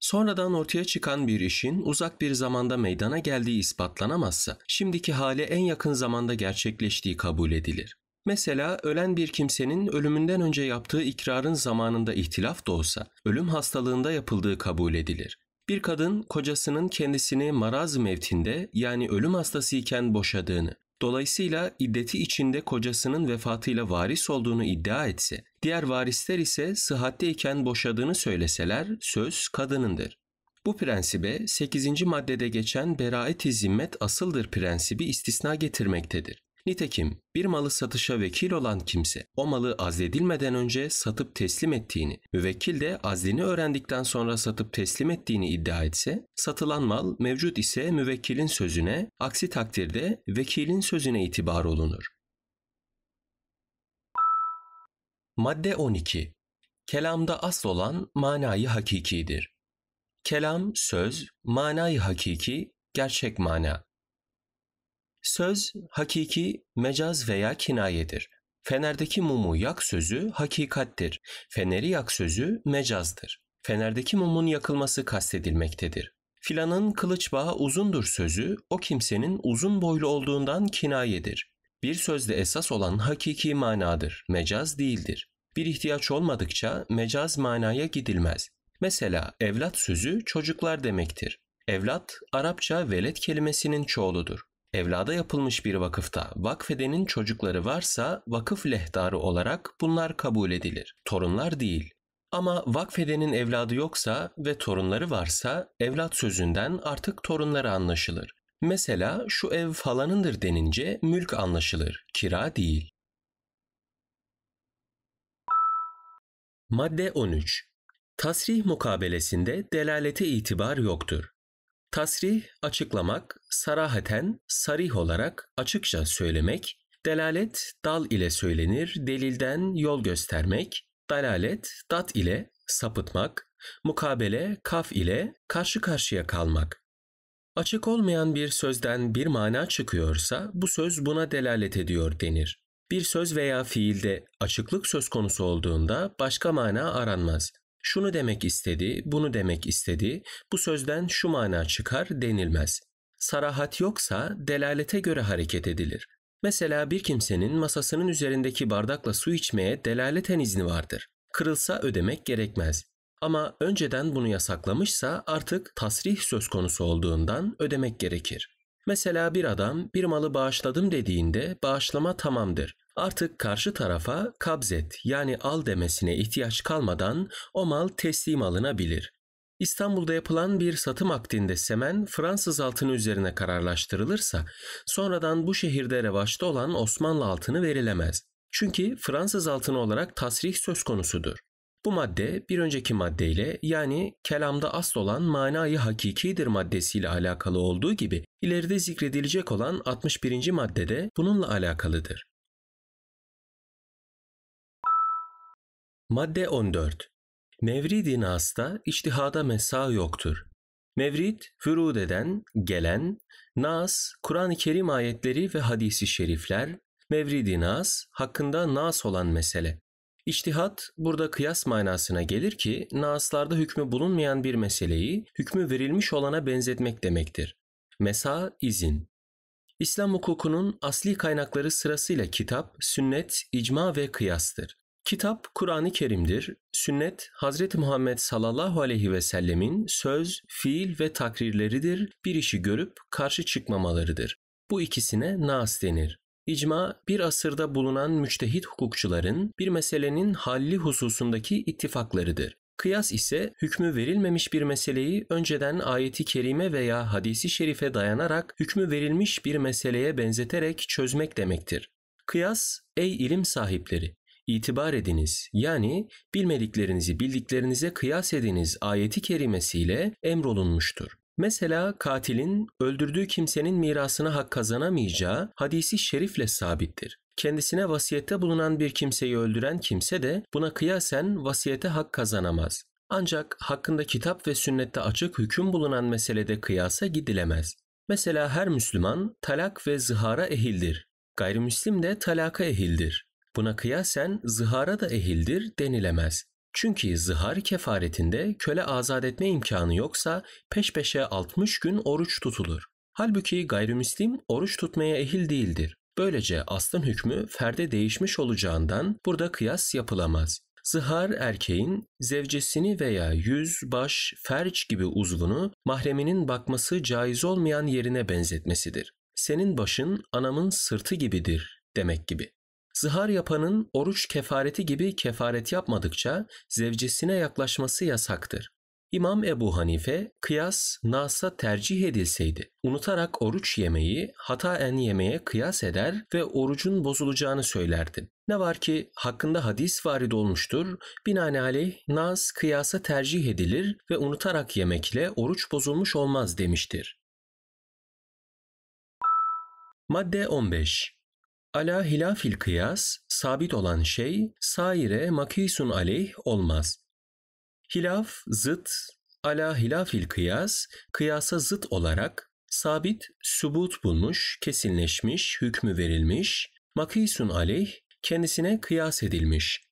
A: Sonradan ortaya çıkan bir işin uzak bir zamanda meydana geldiği ispatlanamazsa, şimdiki hale en yakın zamanda gerçekleştiği kabul edilir. Mesela ölen bir kimsenin ölümünden önce yaptığı ikrarın zamanında ihtilaf da olsa, ölüm hastalığında yapıldığı kabul edilir. Bir kadın kocasının kendisini maraz mevtinde yani ölüm hastasıyken boşadığını, Dolayısıyla iddeti içinde kocasının vefatıyla varis olduğunu iddia etse, diğer varisler ise sıhhatteyken boşadığını söyleseler söz kadınındır. Bu prensibe 8. maddede geçen beraet-i zimmet asıldır prensibi istisna getirmektedir. Nitekim bir malı satışa vekil olan kimse o malı azledilmeden önce satıp teslim ettiğini, müvekkil de azlini öğrendikten sonra satıp teslim ettiğini iddia etse, satılan mal mevcut ise müvekkilin sözüne, aksi takdirde vekilin sözüne itibar olunur. Madde 12. Kelamda asıl olan manayı hakikidir. Kelam, söz, manayı hakiki, gerçek mana. Söz hakiki, mecaz veya kinayedir. Fenerdeki mumu yak sözü hakikattir. Feneri yak sözü mecazdır. Fenerdeki mumun yakılması kastedilmektedir. Filanın kılıç bağı uzundur sözü o kimsenin uzun boylu olduğundan kinayedir. Bir sözde esas olan hakiki manadır, mecaz değildir. Bir ihtiyaç olmadıkça mecaz manaya gidilmez. Mesela evlat sözü çocuklar demektir. Evlat, Arapça velet kelimesinin çoğuludur. Evlada yapılmış bir vakıfta vakfedenin çocukları varsa vakıf lehtarı olarak bunlar kabul edilir. Torunlar değil. Ama vakfedenin evladı yoksa ve torunları varsa evlat sözünden artık torunları anlaşılır. Mesela şu ev falanındır denince mülk anlaşılır, kira değil. Madde 13. Tasrih mukabelesinde delalete itibar yoktur. Tasrih, açıklamak, sarahaten, sarih olarak, açıkça söylemek, delalet, dal ile söylenir, delilden yol göstermek, dalalet, dat ile sapıtmak, mukabele, kaf ile karşı karşıya kalmak. Açık olmayan bir sözden bir mana çıkıyorsa bu söz buna delalet ediyor denir. Bir söz veya fiilde açıklık söz konusu olduğunda başka mana aranmaz şunu demek istedi, bunu demek istedi, bu sözden şu mana çıkar denilmez. Sarahat yoksa delalete göre hareket edilir. Mesela bir kimsenin masasının üzerindeki bardakla su içmeye delaleten izni vardır. Kırılsa ödemek gerekmez. Ama önceden bunu yasaklamışsa artık tasrih söz konusu olduğundan ödemek gerekir. Mesela bir adam bir malı bağışladım dediğinde bağışlama tamamdır. Artık karşı tarafa kabzet yani al demesine ihtiyaç kalmadan o mal teslim alınabilir. İstanbul'da yapılan bir satım akdinde semen Fransız altını üzerine kararlaştırılırsa sonradan bu şehirde revaçta olan Osmanlı altını verilemez. Çünkü Fransız altını olarak tasrih söz konusudur. Bu madde bir önceki maddeyle yani kelamda asıl olan manayı hakikidir maddesiyle alakalı olduğu gibi ileride zikredilecek olan 61. maddede bununla alakalıdır. Madde 14. Mevridi i nas'ta içtihada mesa yoktur. Mevrid, fürud eden, gelen, nas, Kur'an-ı Kerim ayetleri ve hadisi şerifler, mevridi nas, hakkında nas olan mesele. İçtihat burada kıyas manasına gelir ki naslarda hükmü bulunmayan bir meseleyi hükmü verilmiş olana benzetmek demektir. Mesa izin. İslam hukukunun asli kaynakları sırasıyla kitap, sünnet, icma ve kıyastır. Kitap Kur'an-ı Kerim'dir. Sünnet Hz. Muhammed sallallahu aleyhi ve sellemin söz, fiil ve takrirleridir. Bir işi görüp karşı çıkmamalarıdır. Bu ikisine nas denir. İcma, bir asırda bulunan müçtehit hukukçuların bir meselenin halli hususundaki ittifaklarıdır. Kıyas ise hükmü verilmemiş bir meseleyi önceden ayeti kerime veya hadisi şerife dayanarak hükmü verilmiş bir meseleye benzeterek çözmek demektir. Kıyas, ey ilim sahipleri! itibar ediniz yani bilmediklerinizi bildiklerinize kıyas ediniz ayeti kerimesiyle emrolunmuştur. Mesela katilin öldürdüğü kimsenin mirasına hak kazanamayacağı hadisi şerifle sabittir. Kendisine vasiyette bulunan bir kimseyi öldüren kimse de buna kıyasen vasiyete hak kazanamaz. Ancak hakkında kitap ve sünnette açık hüküm bulunan meselede kıyasa gidilemez. Mesela her Müslüman talak ve zihara ehildir. Gayrimüslim de talaka ehildir. Buna kıyasen zihara da ehildir denilemez. Çünkü zihar kefaretinde köle azat etme imkanı yoksa peş peşe 60 gün oruç tutulur. Halbuki gayrimüslim oruç tutmaya ehil değildir. Böylece aslın hükmü ferde değişmiş olacağından burada kıyas yapılamaz. Zihar erkeğin zevcesini veya yüz, baş, ferç gibi uzvunu mahreminin bakması caiz olmayan yerine benzetmesidir. Senin başın anamın sırtı gibidir demek gibi. Zihar yapanın oruç kefareti gibi kefaret yapmadıkça zevcesine yaklaşması yasaktır. İmam Ebu Hanife kıyas nasa tercih edilseydi unutarak oruç yemeyi hata en yemeye kıyas eder ve orucun bozulacağını söylerdi. Ne var ki hakkında hadis varid olmuştur. Binaenaleyh nas kıyasa tercih edilir ve unutarak yemekle oruç bozulmuş olmaz demiştir. Madde 15 Ala hilafil kıyas, sabit olan şey saire makisun aleyh olmaz. Hilaf, zıt, ala hilafil kıyas, kıyasa zıt olarak sabit, sübut bulmuş, kesinleşmiş, hükmü verilmiş, makisun aleyh, kendisine kıyas edilmiş.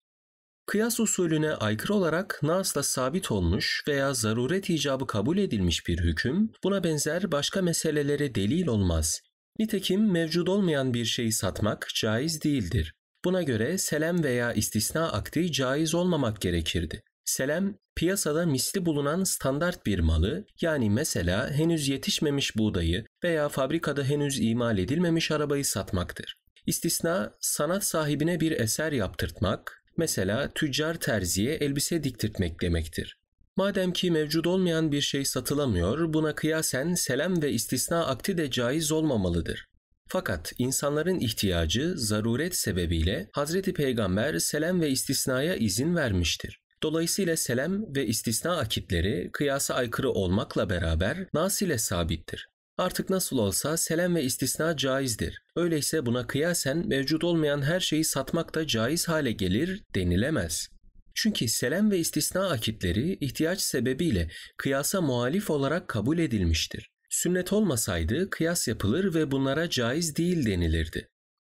A: Kıyas usulüne aykırı olarak nasla sabit olmuş veya zaruret icabı kabul edilmiş bir hüküm, buna benzer başka meselelere delil olmaz. Nitekim mevcut olmayan bir şeyi satmak caiz değildir. Buna göre selam veya istisna akdi caiz olmamak gerekirdi. Selam, piyasada misli bulunan standart bir malı, yani mesela henüz yetişmemiş buğdayı veya fabrikada henüz imal edilmemiş arabayı satmaktır. İstisna, sanat sahibine bir eser yaptırtmak, mesela tüccar terziye elbise diktirtmek demektir. Madem ki mevcut olmayan bir şey satılamıyor, buna kıyasen selam ve istisna akti de caiz olmamalıdır. Fakat insanların ihtiyacı, zaruret sebebiyle Hazreti Peygamber selam ve istisnaya izin vermiştir. Dolayısıyla selam ve istisna akitleri kıyasa aykırı olmakla beraber nas ile sabittir. Artık nasıl olsa selam ve istisna caizdir. Öyleyse buna kıyasen mevcut olmayan her şeyi satmak da caiz hale gelir denilemez. Çünkü selam ve istisna akitleri ihtiyaç sebebiyle kıyasa muhalif olarak kabul edilmiştir. Sünnet olmasaydı kıyas yapılır ve bunlara caiz değil denilirdi.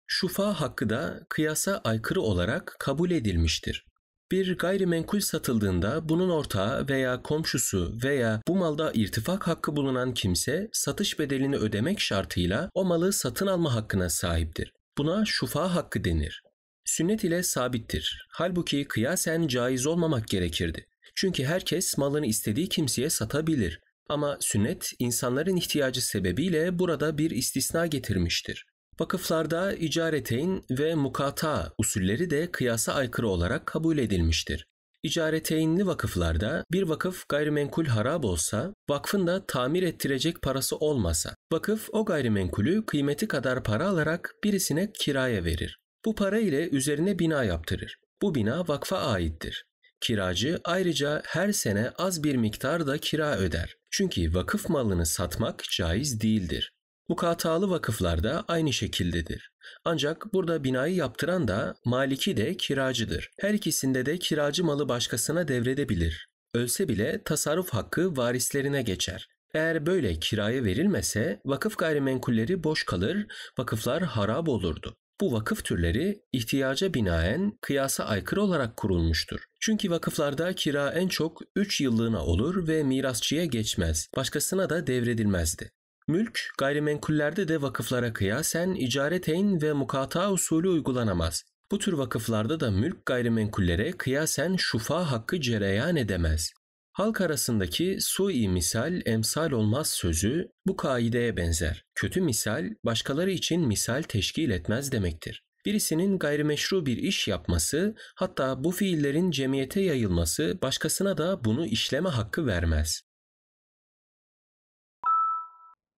A: Şufa hakkı da kıyasa aykırı olarak kabul edilmiştir. Bir gayrimenkul satıldığında bunun ortağı veya komşusu veya bu malda irtifak hakkı bulunan kimse satış bedelini ödemek şartıyla o malı satın alma hakkına sahiptir. Buna şufa hakkı denir sünnet ile sabittir. Halbuki kıyasen caiz olmamak gerekirdi. Çünkü herkes malını istediği kimseye satabilir. Ama sünnet insanların ihtiyacı sebebiyle burada bir istisna getirmiştir. Vakıflarda icareteyn ve mukata usulleri de kıyasa aykırı olarak kabul edilmiştir. İcareteynli vakıflarda bir vakıf gayrimenkul harab olsa, vakfın da tamir ettirecek parası olmasa, vakıf o gayrimenkulü kıymeti kadar para alarak birisine kiraya verir. Bu para ile üzerine bina yaptırır. Bu bina vakfa aittir. Kiracı ayrıca her sene az bir miktar da kira öder. Çünkü vakıf malını satmak caiz değildir. Mukatalı vakıflarda aynı şekildedir. Ancak burada binayı yaptıran da maliki de kiracıdır. Her ikisinde de kiracı malı başkasına devredebilir. Ölse bile tasarruf hakkı varislerine geçer. Eğer böyle kiraya verilmese vakıf gayrimenkulleri boş kalır, vakıflar harap olurdu. Bu vakıf türleri ihtiyaca binaen kıyasa aykırı olarak kurulmuştur. Çünkü vakıflarda kira en çok 3 yıllığına olur ve mirasçıya geçmez, başkasına da devredilmezdi. Mülk, gayrimenkullerde de vakıflara kıyasen icareteyn ve mukata usulü uygulanamaz. Bu tür vakıflarda da mülk gayrimenkullere kıyasen şufa hakkı cereyan edemez. Halk arasındaki sui misal emsal olmaz sözü bu kaideye benzer. Kötü misal başkaları için misal teşkil etmez demektir. Birisinin gayrimeşru bir iş yapması, hatta bu fiillerin cemiyete yayılması başkasına da bunu işleme hakkı vermez.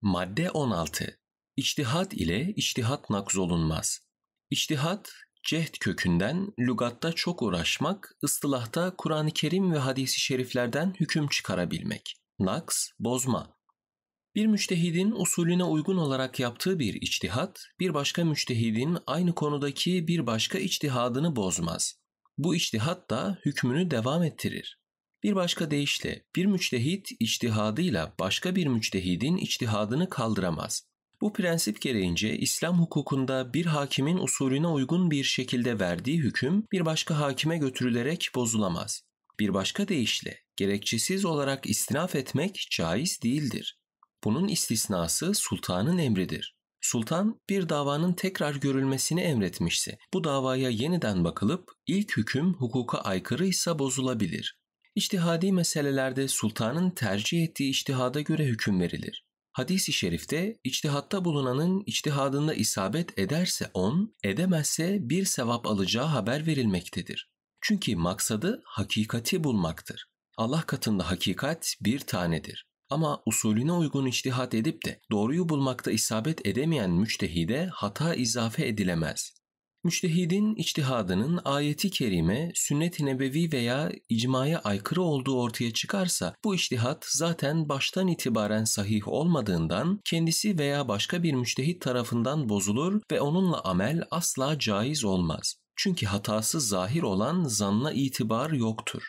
A: Madde 16. İçtihat ile içtihat olunmaz. İçtihat, Cehd kökünden lügatta çok uğraşmak, ıstılahta Kur'an-ı Kerim ve hadisi şeriflerden hüküm çıkarabilmek. Naks, bozma. Bir müçtehidin usulüne uygun olarak yaptığı bir içtihat, bir başka müçtehidin aynı konudaki bir başka içtihadını bozmaz. Bu içtihat da hükmünü devam ettirir. Bir başka deyişle bir müçtehit içtihadıyla başka bir müçtehidin içtihadını kaldıramaz. Bu prensip gereğince İslam hukukunda bir hakimin usulüne uygun bir şekilde verdiği hüküm bir başka hakime götürülerek bozulamaz. Bir başka deyişle gerekçesiz olarak istinaf etmek caiz değildir. Bunun istisnası sultanın emridir. Sultan bir davanın tekrar görülmesini emretmişse bu davaya yeniden bakılıp ilk hüküm hukuka aykırıysa bozulabilir. İçtihadi meselelerde sultanın tercih ettiği içtihada göre hüküm verilir. Hadis-i şerifte içtihatta bulunanın içtihadında isabet ederse on, edemezse bir sevap alacağı haber verilmektedir. Çünkü maksadı hakikati bulmaktır. Allah katında hakikat bir tanedir. Ama usulüne uygun içtihat edip de doğruyu bulmakta isabet edemeyen müçtehide hata izafe edilemez. Müştehidin içtihadının ayeti kerime, sünnet-i nebevi veya icmaya aykırı olduğu ortaya çıkarsa bu içtihat zaten baştan itibaren sahih olmadığından kendisi veya başka bir müştehit tarafından bozulur ve onunla amel asla caiz olmaz. Çünkü hatası zahir olan zanna itibar yoktur.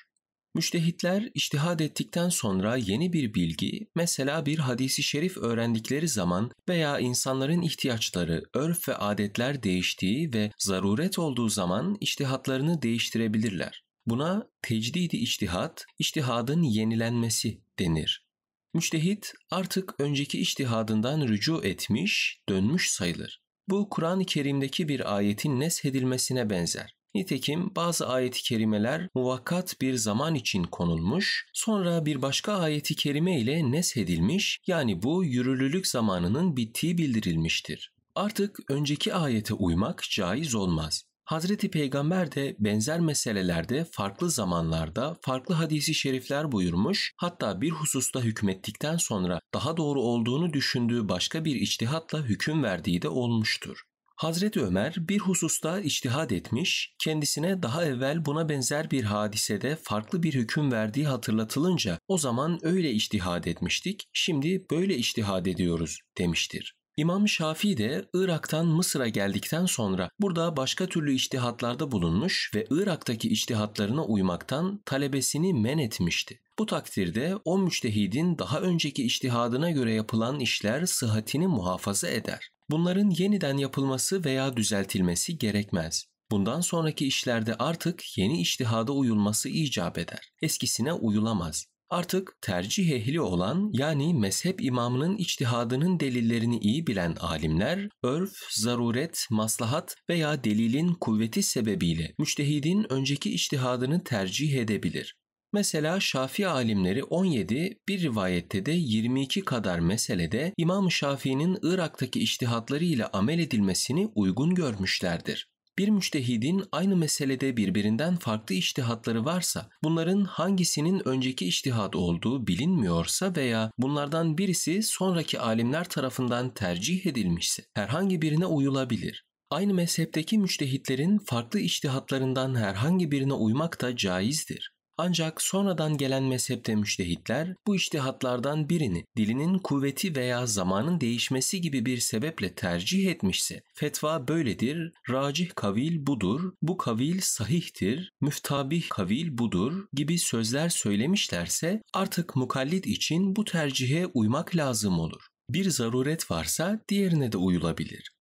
A: Müştehitler iştihad ettikten sonra yeni bir bilgi, mesela bir hadisi şerif öğrendikleri zaman veya insanların ihtiyaçları, örf ve adetler değiştiği ve zaruret olduğu zaman iştihatlarını değiştirebilirler. Buna tecdidi iştihat, iştihadın yenilenmesi denir. Müştehit artık önceki iştihadından rücu etmiş, dönmüş sayılır. Bu Kur'an-ı Kerim'deki bir ayetin neshedilmesine benzer. Nitekim bazı ayet-i kerimeler muvakkat bir zaman için konulmuş, sonra bir başka ayet-i kerime ile neshedilmiş yani bu yürürlülük zamanının bittiği bildirilmiştir. Artık önceki ayete uymak caiz olmaz. Hazreti Peygamber de benzer meselelerde farklı zamanlarda farklı hadisi şerifler buyurmuş, hatta bir hususta hükmettikten sonra daha doğru olduğunu düşündüğü başka bir içtihatla hüküm verdiği de olmuştur. Hazreti Ömer bir hususta içtihad etmiş, kendisine daha evvel buna benzer bir hadisede farklı bir hüküm verdiği hatırlatılınca o zaman öyle içtihad etmiştik, şimdi böyle içtihad ediyoruz demiştir. İmam Şafii de Irak'tan Mısır'a geldikten sonra burada başka türlü içtihatlarda bulunmuş ve Irak'taki içtihatlarına uymaktan talebesini men etmişti. Bu takdirde o müçtehidin daha önceki içtihadına göre yapılan işler sıhhatini muhafaza eder. Bunların yeniden yapılması veya düzeltilmesi gerekmez. Bundan sonraki işlerde artık yeni iştihada uyulması icap eder. Eskisine uyulamaz. Artık tercih ehli olan yani mezhep imamının içtihadının delillerini iyi bilen alimler, örf, zaruret, maslahat veya delilin kuvveti sebebiyle müçtehidin önceki içtihadını tercih edebilir. Mesela Şafi alimleri 17, bir rivayette de 22 kadar meselede İmam Şafii'nin Irak'taki iştihatları ile amel edilmesini uygun görmüşlerdir. Bir müştehidin aynı meselede birbirinden farklı iştihatları varsa, bunların hangisinin önceki iştihat olduğu bilinmiyorsa veya bunlardan birisi sonraki alimler tarafından tercih edilmişse herhangi birine uyulabilir. Aynı mezhepteki müştehitlerin farklı iştihatlarından herhangi birine uymak da caizdir. Ancak sonradan gelen mezhepte müştehitler bu iştihatlardan birini dilinin kuvveti veya zamanın değişmesi gibi bir sebeple tercih etmişse fetva böyledir, racih kavil budur, bu kavil sahihtir, müftabih kavil budur gibi sözler söylemişlerse artık mukallit için bu tercihe uymak lazım olur. Bir zaruret varsa diğerine de uyulabilir.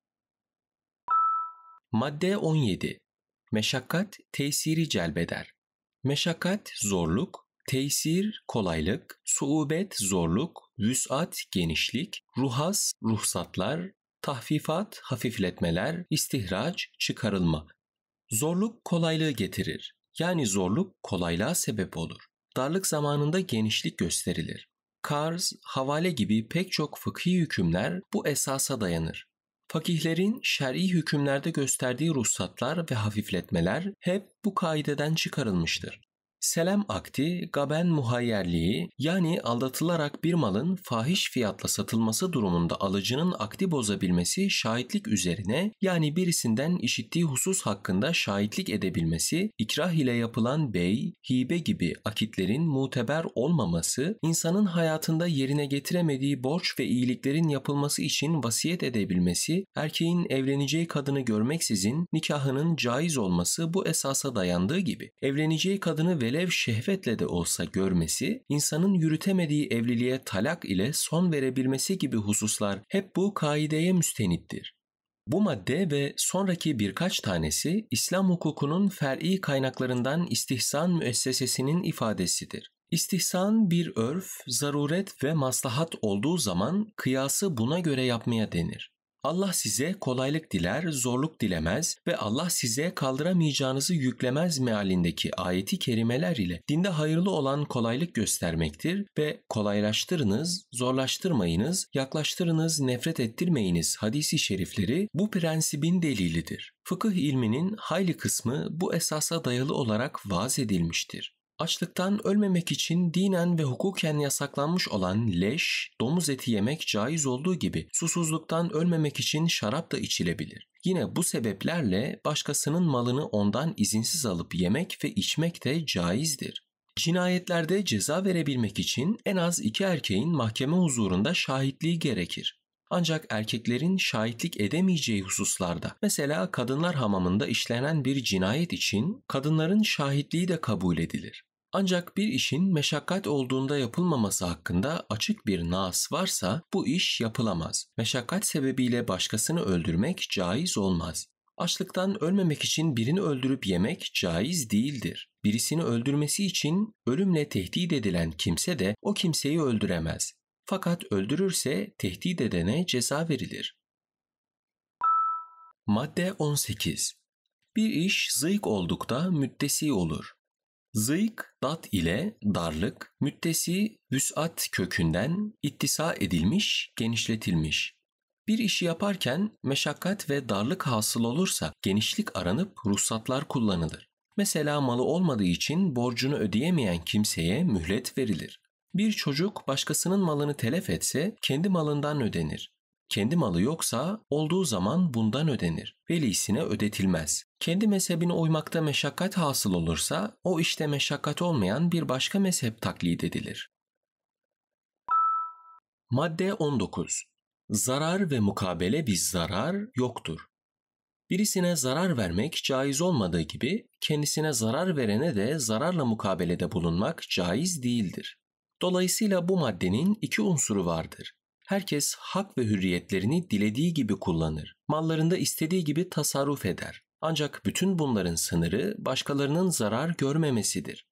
A: Madde 17 Meşakkat tesiri celbeder. Meşakkat zorluk, tesir kolaylık, suubet zorluk, vüsat genişlik, ruhas ruhsatlar, tahfifat hafifletmeler, istihraç çıkarılma. Zorluk kolaylığı getirir. Yani zorluk kolaylığa sebep olur. Darlık zamanında genişlik gösterilir. Kars, havale gibi pek çok fıkhi hükümler bu esasa dayanır. Fakihlerin şer'i hükümlerde gösterdiği ruhsatlar ve hafifletmeler hep bu kaideden çıkarılmıştır. Selam akti, gaben muhayyerliği yani aldatılarak bir malın fahiş fiyatla satılması durumunda alıcının akdi bozabilmesi şahitlik üzerine yani birisinden işittiği husus hakkında şahitlik edebilmesi, ikrah ile yapılan bey, hibe gibi akitlerin muteber olmaması, insanın hayatında yerine getiremediği borç ve iyiliklerin yapılması için vasiyet edebilmesi, erkeğin evleneceği kadını görmeksizin nikahının caiz olması bu esasa dayandığı gibi. Evleneceği kadını ve velev şehvetle de olsa görmesi, insanın yürütemediği evliliğe talak ile son verebilmesi gibi hususlar hep bu kaideye müstenittir. Bu madde ve sonraki birkaç tanesi İslam hukukunun fer'i kaynaklarından istihsan müessesesinin ifadesidir. İstihsan bir örf, zaruret ve maslahat olduğu zaman kıyası buna göre yapmaya denir. Allah size kolaylık diler, zorluk dilemez ve Allah size kaldıramayacağınızı yüklemez mealindeki ayeti kerimeler ile dinde hayırlı olan kolaylık göstermektir ve kolaylaştırınız, zorlaştırmayınız, yaklaştırınız, nefret ettirmeyiniz hadisi şerifleri bu prensibin delilidir. Fıkıh ilminin hayli kısmı bu esasa dayalı olarak vaz edilmiştir. Açlıktan ölmemek için dinen ve hukuken yasaklanmış olan leş, domuz eti yemek caiz olduğu gibi susuzluktan ölmemek için şarap da içilebilir. Yine bu sebeplerle başkasının malını ondan izinsiz alıp yemek ve içmek de caizdir. Cinayetlerde ceza verebilmek için en az iki erkeğin mahkeme huzurunda şahitliği gerekir. Ancak erkeklerin şahitlik edemeyeceği hususlarda, mesela kadınlar hamamında işlenen bir cinayet için kadınların şahitliği de kabul edilir. Ancak bir işin meşakkat olduğunda yapılmaması hakkında açık bir nas varsa bu iş yapılamaz. Meşakkat sebebiyle başkasını öldürmek caiz olmaz. Açlıktan ölmemek için birini öldürüp yemek caiz değildir. Birisini öldürmesi için ölümle tehdit edilen kimse de o kimseyi öldüremez. Fakat öldürürse tehdit edene ceza verilir. Madde 18 Bir iş zayık oldukta müddesi olur. Zıyık, dat ile darlık, müttesi, vüsat kökünden ittisa edilmiş, genişletilmiş. Bir işi yaparken meşakkat ve darlık hasıl olursa genişlik aranıp ruhsatlar kullanılır. Mesela malı olmadığı için borcunu ödeyemeyen kimseye mühlet verilir. Bir çocuk başkasının malını telef etse kendi malından ödenir. Kendi malı yoksa olduğu zaman bundan ödenir. Velisine ödetilmez. Kendi mezhebine uymakta meşakkat hasıl olursa o işte meşakkat olmayan bir başka mezhep taklit edilir. Madde 19. Zarar ve mukabele bir zarar yoktur. Birisine zarar vermek caiz olmadığı gibi kendisine zarar verene de zararla mukabelede bulunmak caiz değildir. Dolayısıyla bu maddenin iki unsuru vardır. Herkes hak ve hürriyetlerini dilediği gibi kullanır. Mallarında istediği gibi tasarruf eder. Ancak bütün bunların sınırı başkalarının zarar görmemesidir.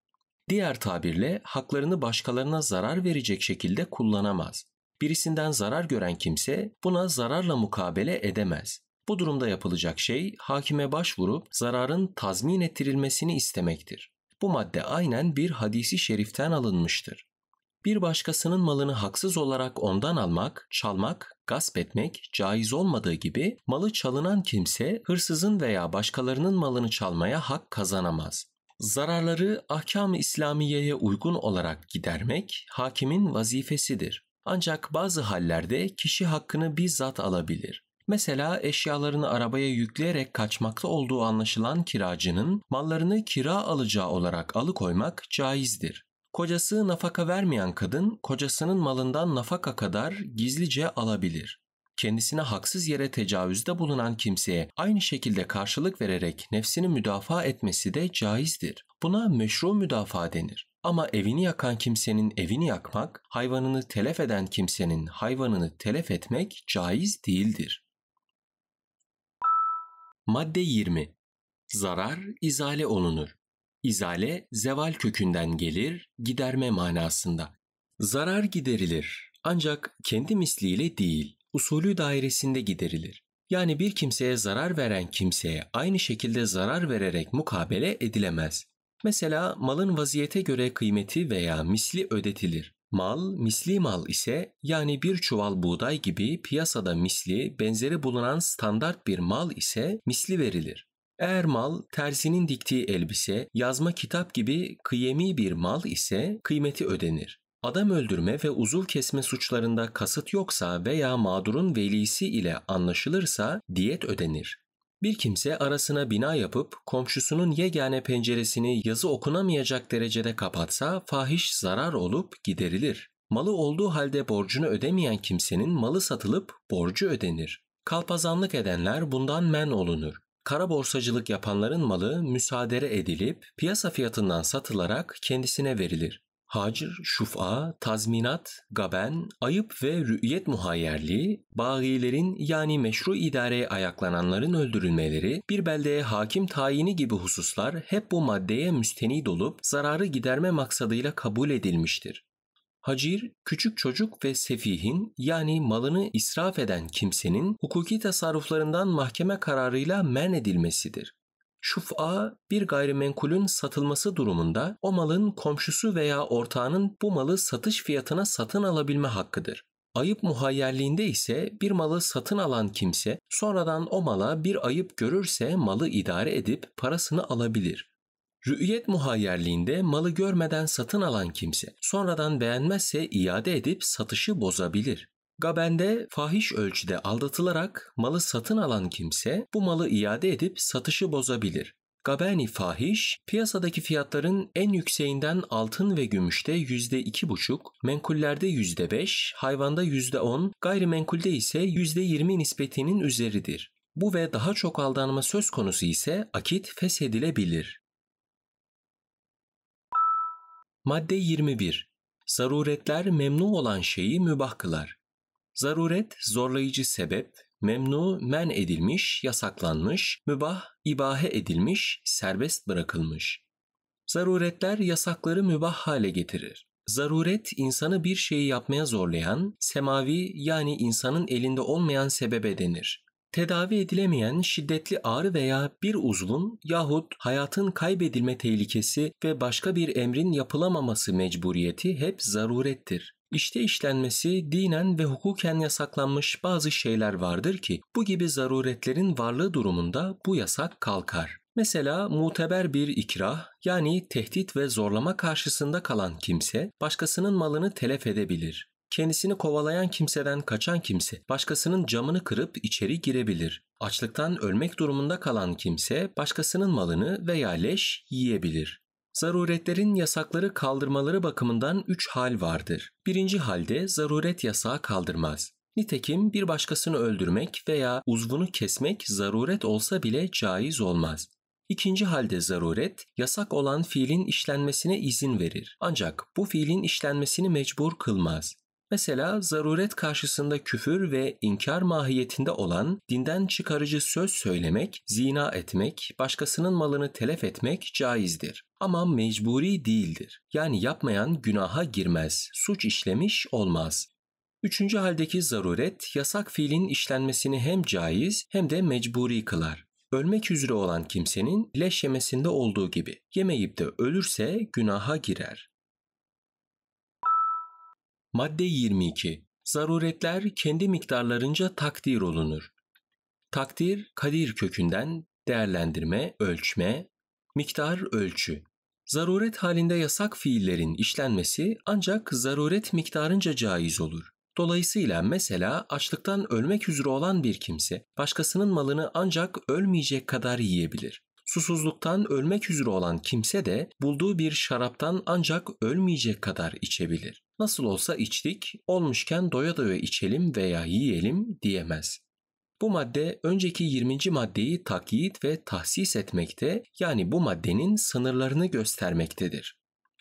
A: Diğer tabirle haklarını başkalarına zarar verecek şekilde kullanamaz. Birisinden zarar gören kimse buna zararla mukabele edemez. Bu durumda yapılacak şey hakime başvurup zararın tazmin ettirilmesini istemektir. Bu madde aynen bir hadisi şeriften alınmıştır. Bir başkasının malını haksız olarak ondan almak, çalmak, gasp etmek caiz olmadığı gibi malı çalınan kimse hırsızın veya başkalarının malını çalmaya hak kazanamaz. Zararları ahkam-ı İslamiye'ye uygun olarak gidermek hakimin vazifesidir. Ancak bazı hallerde kişi hakkını bizzat alabilir. Mesela eşyalarını arabaya yükleyerek kaçmakta olduğu anlaşılan kiracının mallarını kira alacağı olarak alıkoymak caizdir. Kocası nafaka vermeyen kadın kocasının malından nafaka kadar gizlice alabilir. Kendisine haksız yere tecavüzde bulunan kimseye aynı şekilde karşılık vererek nefsini müdafaa etmesi de caizdir. Buna meşru müdafaa denir. Ama evini yakan kimsenin evini yakmak, hayvanını telef eden kimsenin hayvanını telef etmek caiz değildir. Madde 20. Zarar izale olunur. İzale, zeval kökünden gelir, giderme manasında. Zarar giderilir ancak kendi misliyle değil, usulü dairesinde giderilir. Yani bir kimseye zarar veren kimseye aynı şekilde zarar vererek mukabele edilemez. Mesela malın vaziyete göre kıymeti veya misli ödetilir. Mal, misli mal ise yani bir çuval buğday gibi piyasada misli, benzeri bulunan standart bir mal ise misli verilir. Eğer mal tersinin diktiği elbise, yazma kitap gibi kıyemi bir mal ise kıymeti ödenir. Adam öldürme ve uzuv kesme suçlarında kasıt yoksa veya mağdurun velisi ile anlaşılırsa diyet ödenir. Bir kimse arasına bina yapıp komşusunun yegane penceresini yazı okunamayacak derecede kapatsa fahiş zarar olup giderilir. Malı olduğu halde borcunu ödemeyen kimsenin malı satılıp borcu ödenir. Kalpazanlık edenler bundan men olunur. Kara borsacılık yapanların malı müsaadere edilip piyasa fiyatından satılarak kendisine verilir. Hacir, şufa, tazminat, gaben, ayıp ve rü'yet muhayyerliği, bağilerin yani meşru idareye ayaklananların öldürülmeleri, bir beldeye hakim tayini gibi hususlar hep bu maddeye müstenid olup zararı giderme maksadıyla kabul edilmiştir. Hacir, küçük çocuk ve sefihin yani malını israf eden kimsenin hukuki tasarruflarından mahkeme kararıyla men edilmesidir. Şuf'a bir gayrimenkulün satılması durumunda o malın komşusu veya ortağının bu malı satış fiyatına satın alabilme hakkıdır. Ayıp muhayyerliğinde ise bir malı satın alan kimse sonradan o mala bir ayıp görürse malı idare edip parasını alabilir. Rü'yet muhayyerliğinde malı görmeden satın alan kimse sonradan beğenmezse iade edip satışı bozabilir. Gabende fahiş ölçüde aldatılarak malı satın alan kimse bu malı iade edip satışı bozabilir. Gabeni fahiş, piyasadaki fiyatların en yükseğinden altın ve gümüşte %2,5, menkullerde %5, hayvanda %10, gayrimenkulde ise %20 nispetinin üzeridir. Bu ve daha çok aldanma söz konusu ise akit feshedilebilir. Madde 21. Zaruretler memnu olan şeyi mübah kılar. Zaruret, zorlayıcı sebep, memnu, men edilmiş, yasaklanmış, mübah, ibahe edilmiş, serbest bırakılmış. Zaruretler yasakları mübah hale getirir. Zaruret, insanı bir şeyi yapmaya zorlayan, semavi yani insanın elinde olmayan sebebe denir. Tedavi edilemeyen şiddetli ağrı veya bir uzvun yahut hayatın kaybedilme tehlikesi ve başka bir emrin yapılamaması mecburiyeti hep zarurettir. İşte işlenmesi dinen ve hukuken yasaklanmış bazı şeyler vardır ki bu gibi zaruretlerin varlığı durumunda bu yasak kalkar. Mesela muteber bir ikrah yani tehdit ve zorlama karşısında kalan kimse başkasının malını telef edebilir. Kendisini kovalayan kimseden kaçan kimse başkasının camını kırıp içeri girebilir. Açlıktan ölmek durumunda kalan kimse başkasının malını veya leş yiyebilir. Zaruretlerin yasakları kaldırmaları bakımından üç hal vardır. Birinci halde zaruret yasağı kaldırmaz. Nitekim bir başkasını öldürmek veya uzvunu kesmek zaruret olsa bile caiz olmaz. İkinci halde zaruret, yasak olan fiilin işlenmesine izin verir. Ancak bu fiilin işlenmesini mecbur kılmaz. Mesela zaruret karşısında küfür ve inkar mahiyetinde olan dinden çıkarıcı söz söylemek, zina etmek, başkasının malını telef etmek caizdir ama mecburi değildir. Yani yapmayan günaha girmez, suç işlemiş olmaz. Üçüncü haldeki zaruret yasak fiilin işlenmesini hem caiz hem de mecburi kılar. Ölmek üzere olan kimsenin leş yemesinde olduğu gibi yemeyip de ölürse günaha girer. Madde 22. Zaruretler kendi miktarlarınca takdir olunur. Takdir, kadir kökünden değerlendirme, ölçme, miktar ölçü. Zaruret halinde yasak fiillerin işlenmesi ancak zaruret miktarınca caiz olur. Dolayısıyla mesela açlıktan ölmek üzere olan bir kimse başkasının malını ancak ölmeyecek kadar yiyebilir. Susuzluktan ölmek üzere olan kimse de bulduğu bir şaraptan ancak ölmeyecek kadar içebilir. Nasıl olsa içtik, olmuşken doya doya içelim veya yiyelim diyemez. Bu madde önceki 20. maddeyi takyit ve tahsis etmekte yani bu maddenin sınırlarını göstermektedir.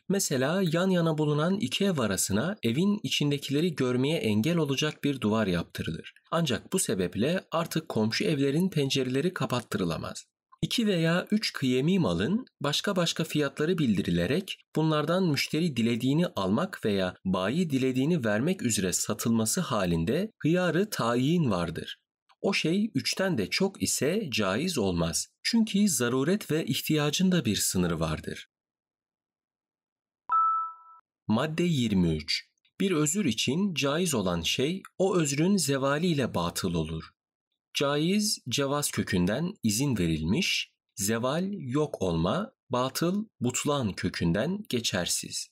A: Mesela yan yana bulunan iki ev arasına evin içindekileri görmeye engel olacak bir duvar yaptırılır. Ancak bu sebeple artık komşu evlerin pencereleri kapattırılamaz. 2 veya 3 kıyemi malın başka başka fiyatları bildirilerek bunlardan müşteri dilediğini almak veya bayi dilediğini vermek üzere satılması halinde hıyarı tayin vardır. O şey üçten de çok ise caiz olmaz. Çünkü zaruret ve ihtiyacın da bir sınırı vardır. Madde 23. Bir özür için caiz olan şey o özrün zevaliyle batıl olur. Caiz, cevaz kökünden izin verilmiş, zeval, yok olma, batıl, butlan kökünden geçersiz.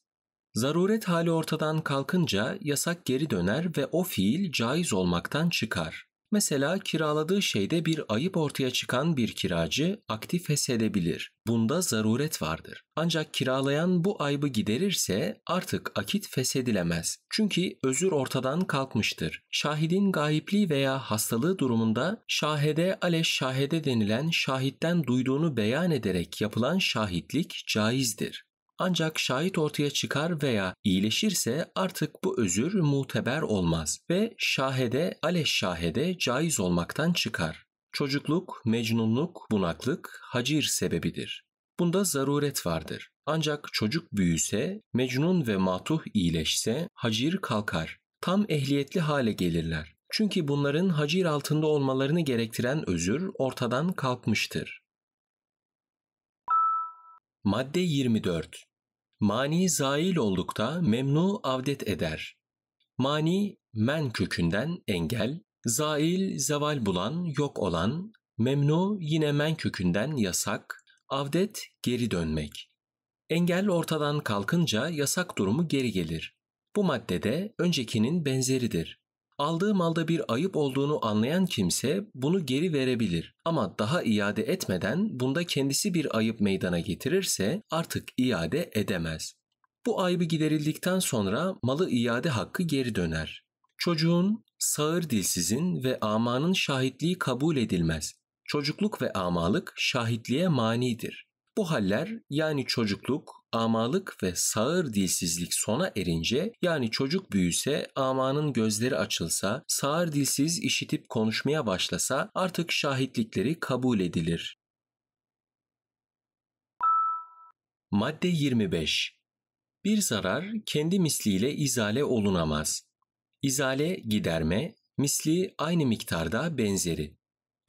A: Zaruret hali ortadan kalkınca yasak geri döner ve o fiil caiz olmaktan çıkar. Mesela kiraladığı şeyde bir ayıp ortaya çıkan bir kiracı aktif feshedebilir. Bunda zaruret vardır. Ancak kiralayan bu aybı giderirse artık akit feshedilemez. Çünkü özür ortadan kalkmıştır. Şahidin gayipliği veya hastalığı durumunda şahede aleş şahede denilen şahitten duyduğunu beyan ederek yapılan şahitlik caizdir. Ancak şahit ortaya çıkar veya iyileşirse artık bu özür muteber olmaz ve şahede aleş şahede caiz olmaktan çıkar. Çocukluk, mecnunluk, bunaklık hacir sebebidir. Bunda zaruret vardır. Ancak çocuk büyüse, mecnun ve matuh iyileşse hacir kalkar. Tam ehliyetli hale gelirler. Çünkü bunların hacir altında olmalarını gerektiren özür ortadan kalkmıştır. Madde 24. Mani zail oldukta memnu avdet eder. Mani men kökünden engel, zail zeval bulan, yok olan, memnu yine men kökünden yasak, avdet geri dönmek. Engel ortadan kalkınca yasak durumu geri gelir. Bu maddede öncekinin benzeridir. Aldığı malda bir ayıp olduğunu anlayan kimse bunu geri verebilir ama daha iade etmeden bunda kendisi bir ayıp meydana getirirse artık iade edemez. Bu ayıbı giderildikten sonra malı iade hakkı geri döner. Çocuğun, sağır dilsizin ve amanın şahitliği kabul edilmez. Çocukluk ve amalık şahitliğe manidir. Bu haller yani çocukluk, amalık ve sağır dilsizlik sona erince yani çocuk büyüse, amanın gözleri açılsa, sağır dilsiz işitip konuşmaya başlasa artık şahitlikleri kabul edilir. Madde 25 Bir zarar kendi misliyle izale olunamaz. İzale giderme, misli aynı miktarda benzeri.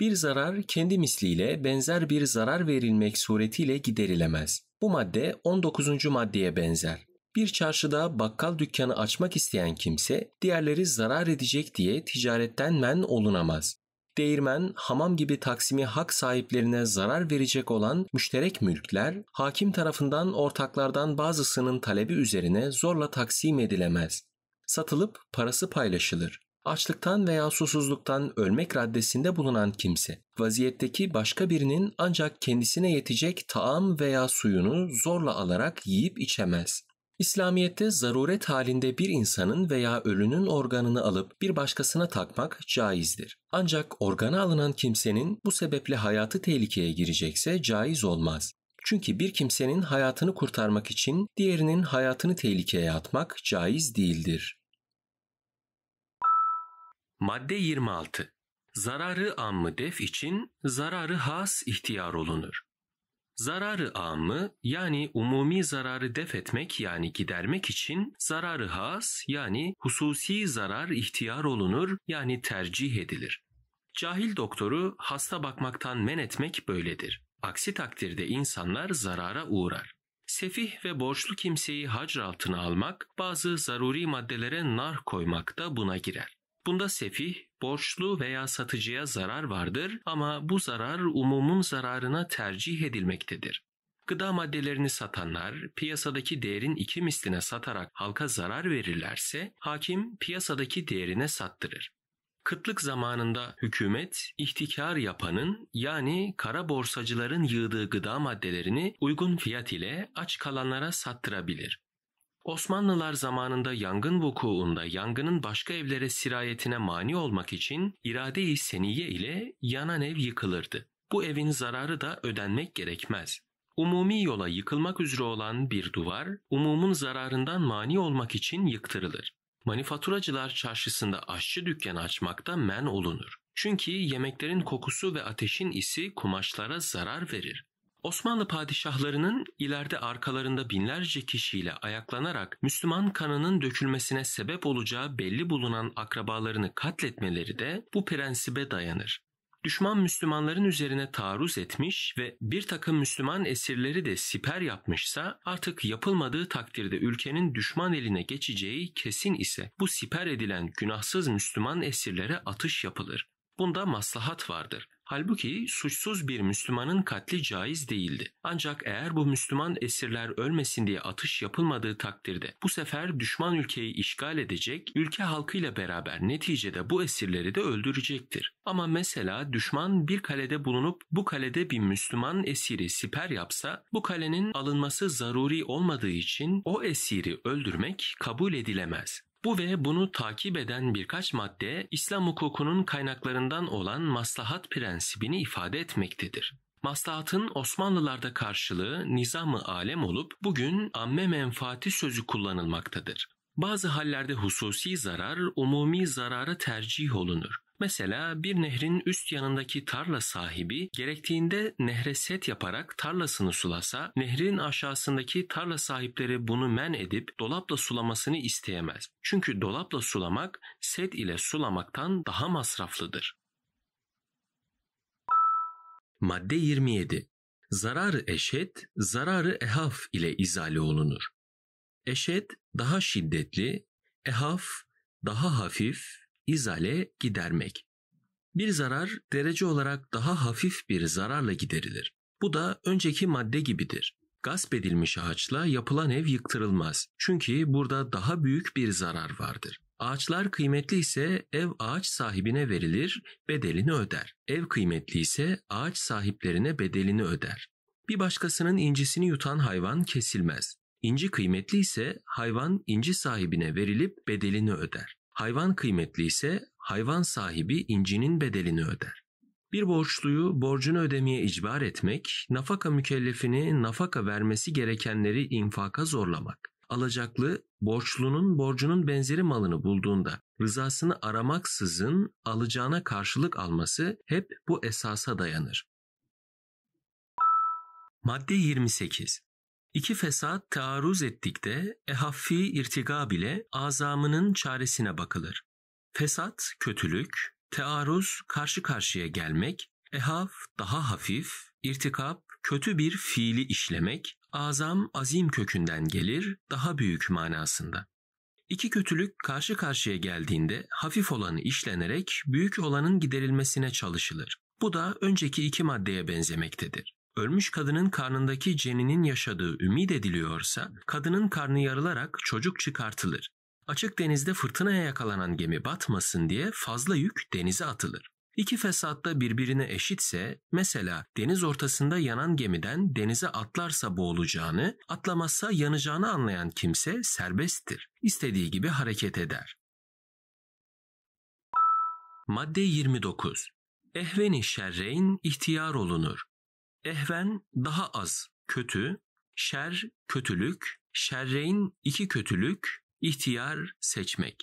A: Bir zarar kendi misliyle benzer bir zarar verilmek suretiyle giderilemez. Bu madde 19. maddeye benzer. Bir çarşıda bakkal dükkanı açmak isteyen kimse diğerleri zarar edecek diye ticaretten men olunamaz. Değirmen, hamam gibi taksimi hak sahiplerine zarar verecek olan müşterek mülkler, hakim tarafından ortaklardan bazısının talebi üzerine zorla taksim edilemez. Satılıp parası paylaşılır açlıktan veya susuzluktan ölmek raddesinde bulunan kimse, vaziyetteki başka birinin ancak kendisine yetecek taam veya suyunu zorla alarak yiyip içemez. İslamiyet'te zaruret halinde bir insanın veya ölünün organını alıp bir başkasına takmak caizdir. Ancak organı alınan kimsenin bu sebeple hayatı tehlikeye girecekse caiz olmaz. Çünkü bir kimsenin hayatını kurtarmak için diğerinin hayatını tehlikeye atmak caiz değildir. Madde 26. Zararı ammı def için zararı has ihtiyar olunur. Zararı ammı yani umumi zararı def etmek yani gidermek için zararı has yani hususi zarar ihtiyar olunur yani tercih edilir. Cahil doktoru hasta bakmaktan men etmek böyledir. Aksi takdirde insanlar zarara uğrar. Sefih ve borçlu kimseyi hacr altına almak, bazı zaruri maddelere nar koymak da buna girer. Bunda sefih, borçlu veya satıcıya zarar vardır ama bu zarar umumun zararına tercih edilmektedir. Gıda maddelerini satanlar piyasadaki değerin iki misline satarak halka zarar verirlerse hakim piyasadaki değerine sattırır. Kıtlık zamanında hükümet ihtikar yapanın yani kara borsacıların yığdığı gıda maddelerini uygun fiyat ile aç kalanlara sattırabilir. Osmanlılar zamanında yangın vukuunda yangının başka evlere sirayetine mani olmak için irade-i seniye ile yanan ev yıkılırdı. Bu evin zararı da ödenmek gerekmez. Umumi yola yıkılmak üzere olan bir duvar, umumun zararından mani olmak için yıktırılır. Manifaturacılar çarşısında aşçı dükkanı açmakta men olunur. Çünkü yemeklerin kokusu ve ateşin isi kumaşlara zarar verir. Osmanlı padişahlarının ileride arkalarında binlerce kişiyle ayaklanarak Müslüman kanının dökülmesine sebep olacağı belli bulunan akrabalarını katletmeleri de bu prensibe dayanır. Düşman Müslümanların üzerine taarruz etmiş ve bir takım Müslüman esirleri de siper yapmışsa artık yapılmadığı takdirde ülkenin düşman eline geçeceği kesin ise bu siper edilen günahsız Müslüman esirlere atış yapılır. Bunda maslahat vardır. Halbuki suçsuz bir Müslümanın katli caiz değildi. Ancak eğer bu Müslüman esirler ölmesin diye atış yapılmadığı takdirde bu sefer düşman ülkeyi işgal edecek, ülke halkıyla beraber neticede bu esirleri de öldürecektir. Ama mesela düşman bir kalede bulunup bu kalede bir Müslüman esiri siper yapsa bu kalenin alınması zaruri olmadığı için o esiri öldürmek kabul edilemez. Bu ve bunu takip eden birkaç madde İslam hukukunun kaynaklarından olan maslahat prensibini ifade etmektedir. Maslahatın Osmanlılarda karşılığı nizamı alem olup bugün amme menfaati sözü kullanılmaktadır. Bazı hallerde hususi zarar umumi zarara tercih olunur. Mesela bir nehrin üst yanındaki tarla sahibi gerektiğinde nehre set yaparak tarlasını sulasa, nehrin aşağısındaki tarla sahipleri bunu men edip dolapla sulamasını isteyemez. Çünkü dolapla sulamak set ile sulamaktan daha masraflıdır. Madde 27. Zararı eşet, zararı ehaf ile izale olunur. Eşet daha şiddetli, ehaf daha hafif, izale gidermek. Bir zarar derece olarak daha hafif bir zararla giderilir. Bu da önceki madde gibidir. Gasp edilmiş ağaçla yapılan ev yıktırılmaz. Çünkü burada daha büyük bir zarar vardır. Ağaçlar kıymetli ise ev ağaç sahibine verilir, bedelini öder. Ev kıymetli ise ağaç sahiplerine bedelini öder. Bir başkasının incisini yutan hayvan kesilmez. İnci kıymetli ise hayvan inci sahibine verilip bedelini öder. Hayvan kıymetli ise hayvan sahibi incinin bedelini öder. Bir borçluyu borcunu ödemeye icbar etmek, nafaka mükellefini nafaka vermesi gerekenleri infaka zorlamak. Alacaklı, borçlunun borcunun benzeri malını bulduğunda rızasını aramaksızın alacağına karşılık alması hep bu esasa dayanır. Madde 28 İki fesat taarruz ettikte ehaffi irtiga bile azamının çaresine bakılır. Fesat, kötülük, tearruz, karşı karşıya gelmek, ehaf, daha hafif, irtikap, kötü bir fiili işlemek, azam, azim kökünden gelir, daha büyük manasında. İki kötülük karşı karşıya geldiğinde hafif olanı işlenerek büyük olanın giderilmesine çalışılır. Bu da önceki iki maddeye benzemektedir. Ölmüş kadının karnındaki ceninin yaşadığı ümit ediliyorsa kadının karnı yarılarak çocuk çıkartılır. Açık denizde fırtınaya yakalanan gemi batmasın diye fazla yük denize atılır. İki fesat da birbirine eşitse, mesela deniz ortasında yanan gemiden denize atlarsa boğulacağını, atlamazsa yanacağını anlayan kimse serbesttir. İstediği gibi hareket eder. Madde 29. Ehveni şerreyn ihtiyar olunur ehven daha az kötü, şer kötülük, şerreyn iki kötülük, ihtiyar seçmek.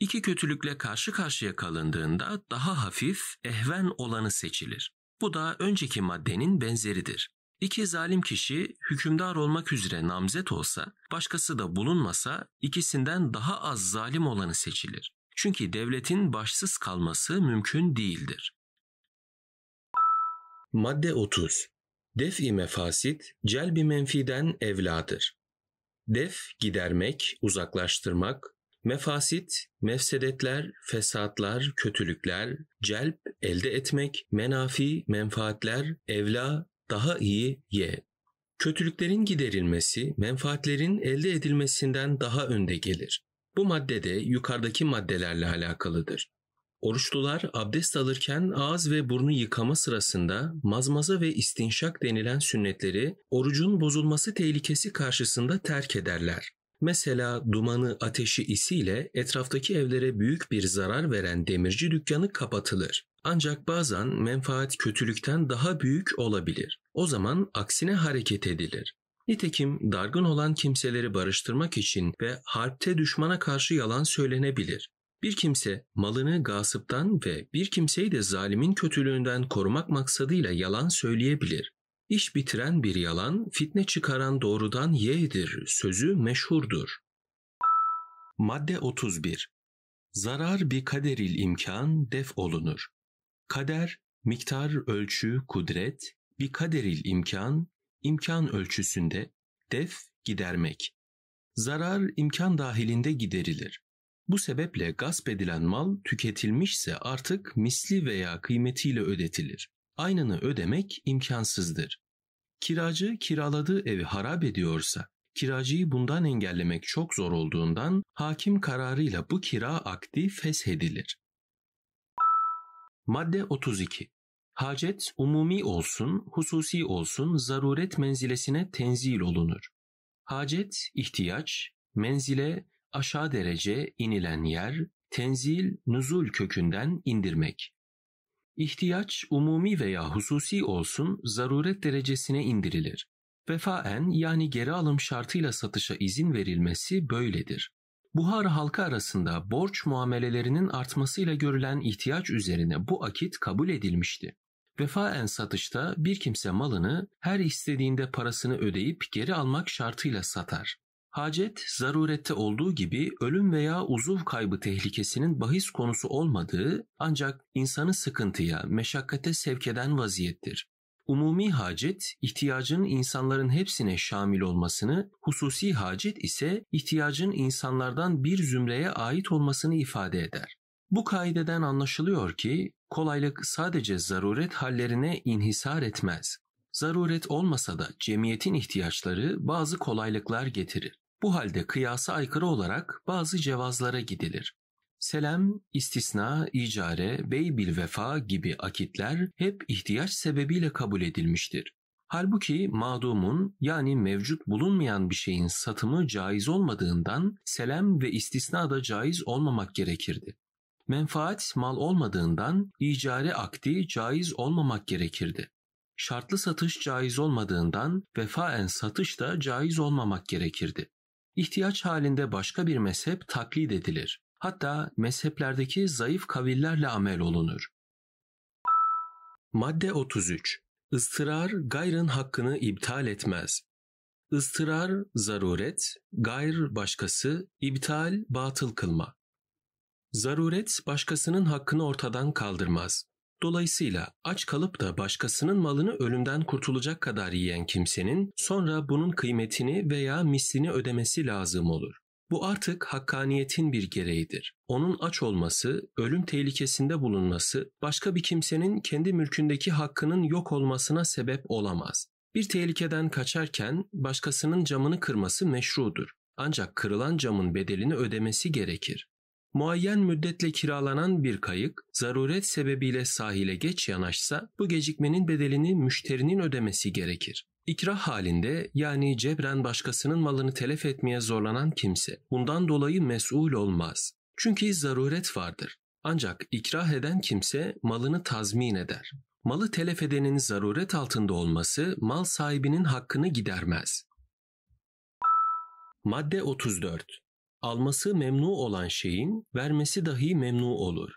A: İki kötülükle karşı karşıya kalındığında daha hafif, ehven olanı seçilir. Bu da önceki maddenin benzeridir. İki zalim kişi hükümdar olmak üzere namzet olsa, başkası da bulunmasa ikisinden daha az zalim olanı seçilir. Çünkü devletin başsız kalması mümkün değildir. Madde 30. Def-i mefasit, celbi menfiden evladır. Def, gidermek, uzaklaştırmak, mefasit, mefsedetler, fesatlar, kötülükler, celp, elde etmek, menafi, menfaatler, evla, daha iyi, ye. Kötülüklerin giderilmesi, menfaatlerin elde edilmesinden daha önde gelir. Bu madde de yukarıdaki maddelerle alakalıdır. Oruçlular abdest alırken ağız ve burnu yıkama sırasında mazmaza ve istinşak denilen sünnetleri orucun bozulması tehlikesi karşısında terk ederler. Mesela dumanı, ateşi, isiyle etraftaki evlere büyük bir zarar veren demirci dükkanı kapatılır. Ancak bazen menfaat kötülükten daha büyük olabilir. O zaman aksine hareket edilir. Nitekim dargın olan kimseleri barıştırmak için ve harpte düşmana karşı yalan söylenebilir. Bir kimse malını gasıptan ve bir kimseyi de zalimin kötülüğünden korumak maksadıyla yalan söyleyebilir. İş bitiren bir yalan, fitne çıkaran doğrudan yeğdir, sözü meşhurdur. Madde 31 Zarar bir kaderil imkan def olunur. Kader, miktar, ölçü, kudret, bir kaderil imkan, imkan ölçüsünde, def, gidermek. Zarar imkan dahilinde giderilir. Bu sebeple gasp edilen mal tüketilmişse artık misli veya kıymetiyle ödetilir. Aynını ödemek imkansızdır. Kiracı kiraladığı evi harap ediyorsa, kiracıyı bundan engellemek çok zor olduğundan hakim kararıyla bu kira akdi feshedilir. Madde 32 Hacet umumi olsun, hususi olsun zaruret menzilesine tenzil olunur. Hacet, ihtiyaç, menzile, aşağı derece inilen yer tenzil, nuzul kökünden indirmek. İhtiyaç umumi veya hususi olsun zaruret derecesine indirilir. Vefaen yani geri alım şartıyla satışa izin verilmesi böyledir. Buhar halkı arasında borç muamelelerinin artmasıyla görülen ihtiyaç üzerine bu akit kabul edilmişti. Vefaen satışta bir kimse malını her istediğinde parasını ödeyip geri almak şartıyla satar. Hacet, zarurette olduğu gibi ölüm veya uzuv kaybı tehlikesinin bahis konusu olmadığı ancak insanı sıkıntıya, meşakkate sevk eden vaziyettir. Umumi hacet, ihtiyacın insanların hepsine şamil olmasını, hususi hacet ise ihtiyacın insanlardan bir zümreye ait olmasını ifade eder. Bu kaideden anlaşılıyor ki kolaylık sadece zaruret hallerine inhisar etmez. Zaruret olmasa da cemiyetin ihtiyaçları bazı kolaylıklar getirir. Bu halde kıyasa aykırı olarak bazı cevazlara gidilir. Selam, istisna, icare, beybil vefa gibi akitler hep ihtiyaç sebebiyle kabul edilmiştir. Halbuki madumun yani mevcut bulunmayan bir şeyin satımı caiz olmadığından selam ve istisna da caiz olmamak gerekirdi. Menfaat mal olmadığından icare akdi caiz olmamak gerekirdi. Şartlı satış caiz olmadığından vefaen satış da caiz olmamak gerekirdi. İhtiyaç halinde başka bir mezhep taklit edilir. Hatta mezheplerdeki zayıf kavillerle amel olunur. Madde 33. Istırar gayrın hakkını iptal etmez. Istırar zaruret, gayr başkası, iptal batıl kılma. Zaruret başkasının hakkını ortadan kaldırmaz. Dolayısıyla aç kalıp da başkasının malını ölümden kurtulacak kadar yiyen kimsenin sonra bunun kıymetini veya mislini ödemesi lazım olur. Bu artık hakkaniyetin bir gereğidir. Onun aç olması, ölüm tehlikesinde bulunması, başka bir kimsenin kendi mülkündeki hakkının yok olmasına sebep olamaz. Bir tehlikeden kaçarken başkasının camını kırması meşrudur. Ancak kırılan camın bedelini ödemesi gerekir. Muayyen müddetle kiralanan bir kayık zaruret sebebiyle sahile geç yanaşsa bu gecikmenin bedelini müşterinin ödemesi gerekir. İkrah halinde yani cebren başkasının malını telef etmeye zorlanan kimse bundan dolayı mesul olmaz. Çünkü zaruret vardır. Ancak ikrah eden kimse malını tazmin eder. Malı telef edenin zaruret altında olması mal sahibinin hakkını gidermez. Madde 34 alması memnu olan şeyin vermesi dahi memnu olur.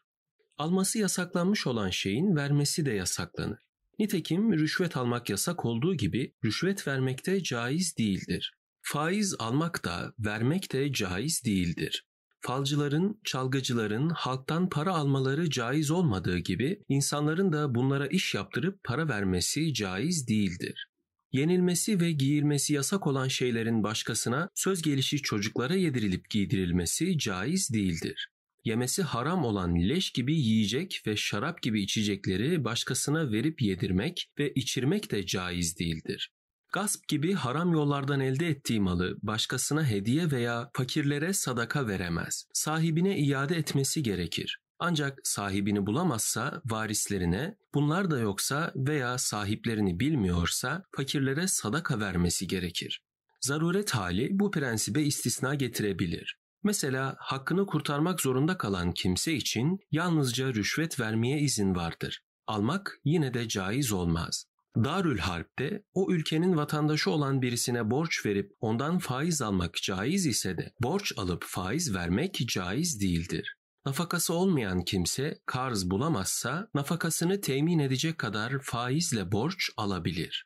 A: Alması yasaklanmış olan şeyin vermesi de yasaklanır. Nitekim rüşvet almak yasak olduğu gibi rüşvet vermek de caiz değildir. Faiz almak da vermek de caiz değildir. Falcıların, çalgıcıların halktan para almaları caiz olmadığı gibi insanların da bunlara iş yaptırıp para vermesi caiz değildir yenilmesi ve giyilmesi yasak olan şeylerin başkasına söz gelişi çocuklara yedirilip giydirilmesi caiz değildir. Yemesi haram olan leş gibi yiyecek ve şarap gibi içecekleri başkasına verip yedirmek ve içirmek de caiz değildir. Gasp gibi haram yollardan elde ettiği malı başkasına hediye veya fakirlere sadaka veremez. Sahibine iade etmesi gerekir. Ancak sahibini bulamazsa varislerine, bunlar da yoksa veya sahiplerini bilmiyorsa fakirlere sadaka vermesi gerekir. Zaruret hali bu prensibe istisna getirebilir. Mesela hakkını kurtarmak zorunda kalan kimse için yalnızca rüşvet vermeye izin vardır. Almak yine de caiz olmaz. Darül Harp'te o ülkenin vatandaşı olan birisine borç verip ondan faiz almak caiz ise de borç alıp faiz vermek caiz değildir. Nafakası olmayan kimse karz bulamazsa nafakasını temin edecek kadar faizle borç alabilir.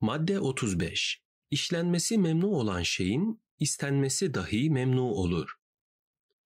A: Madde 35. İşlenmesi memnu olan şeyin istenmesi dahi memnu olur.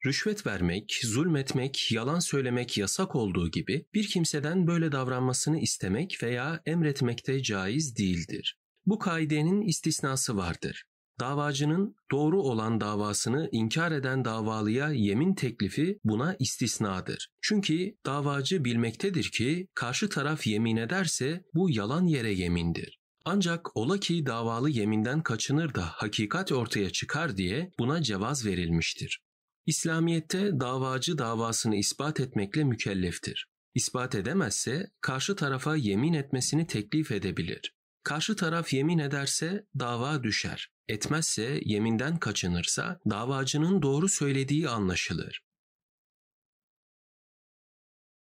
A: Rüşvet vermek, zulmetmek, yalan söylemek yasak olduğu gibi bir kimseden böyle davranmasını istemek veya emretmek de caiz değildir. Bu kaidenin istisnası vardır. Davacının doğru olan davasını inkar eden davalıya yemin teklifi buna istisnadır. Çünkü davacı bilmektedir ki karşı taraf yemin ederse bu yalan yere yemindir. Ancak ola ki davalı yeminden kaçınır da hakikat ortaya çıkar diye buna cevaz verilmiştir. İslamiyet'te davacı davasını ispat etmekle mükelleftir. İspat edemezse karşı tarafa yemin etmesini teklif edebilir. Karşı taraf yemin ederse dava düşer. Etmezse, yeminden kaçınırsa davacının doğru söylediği anlaşılır.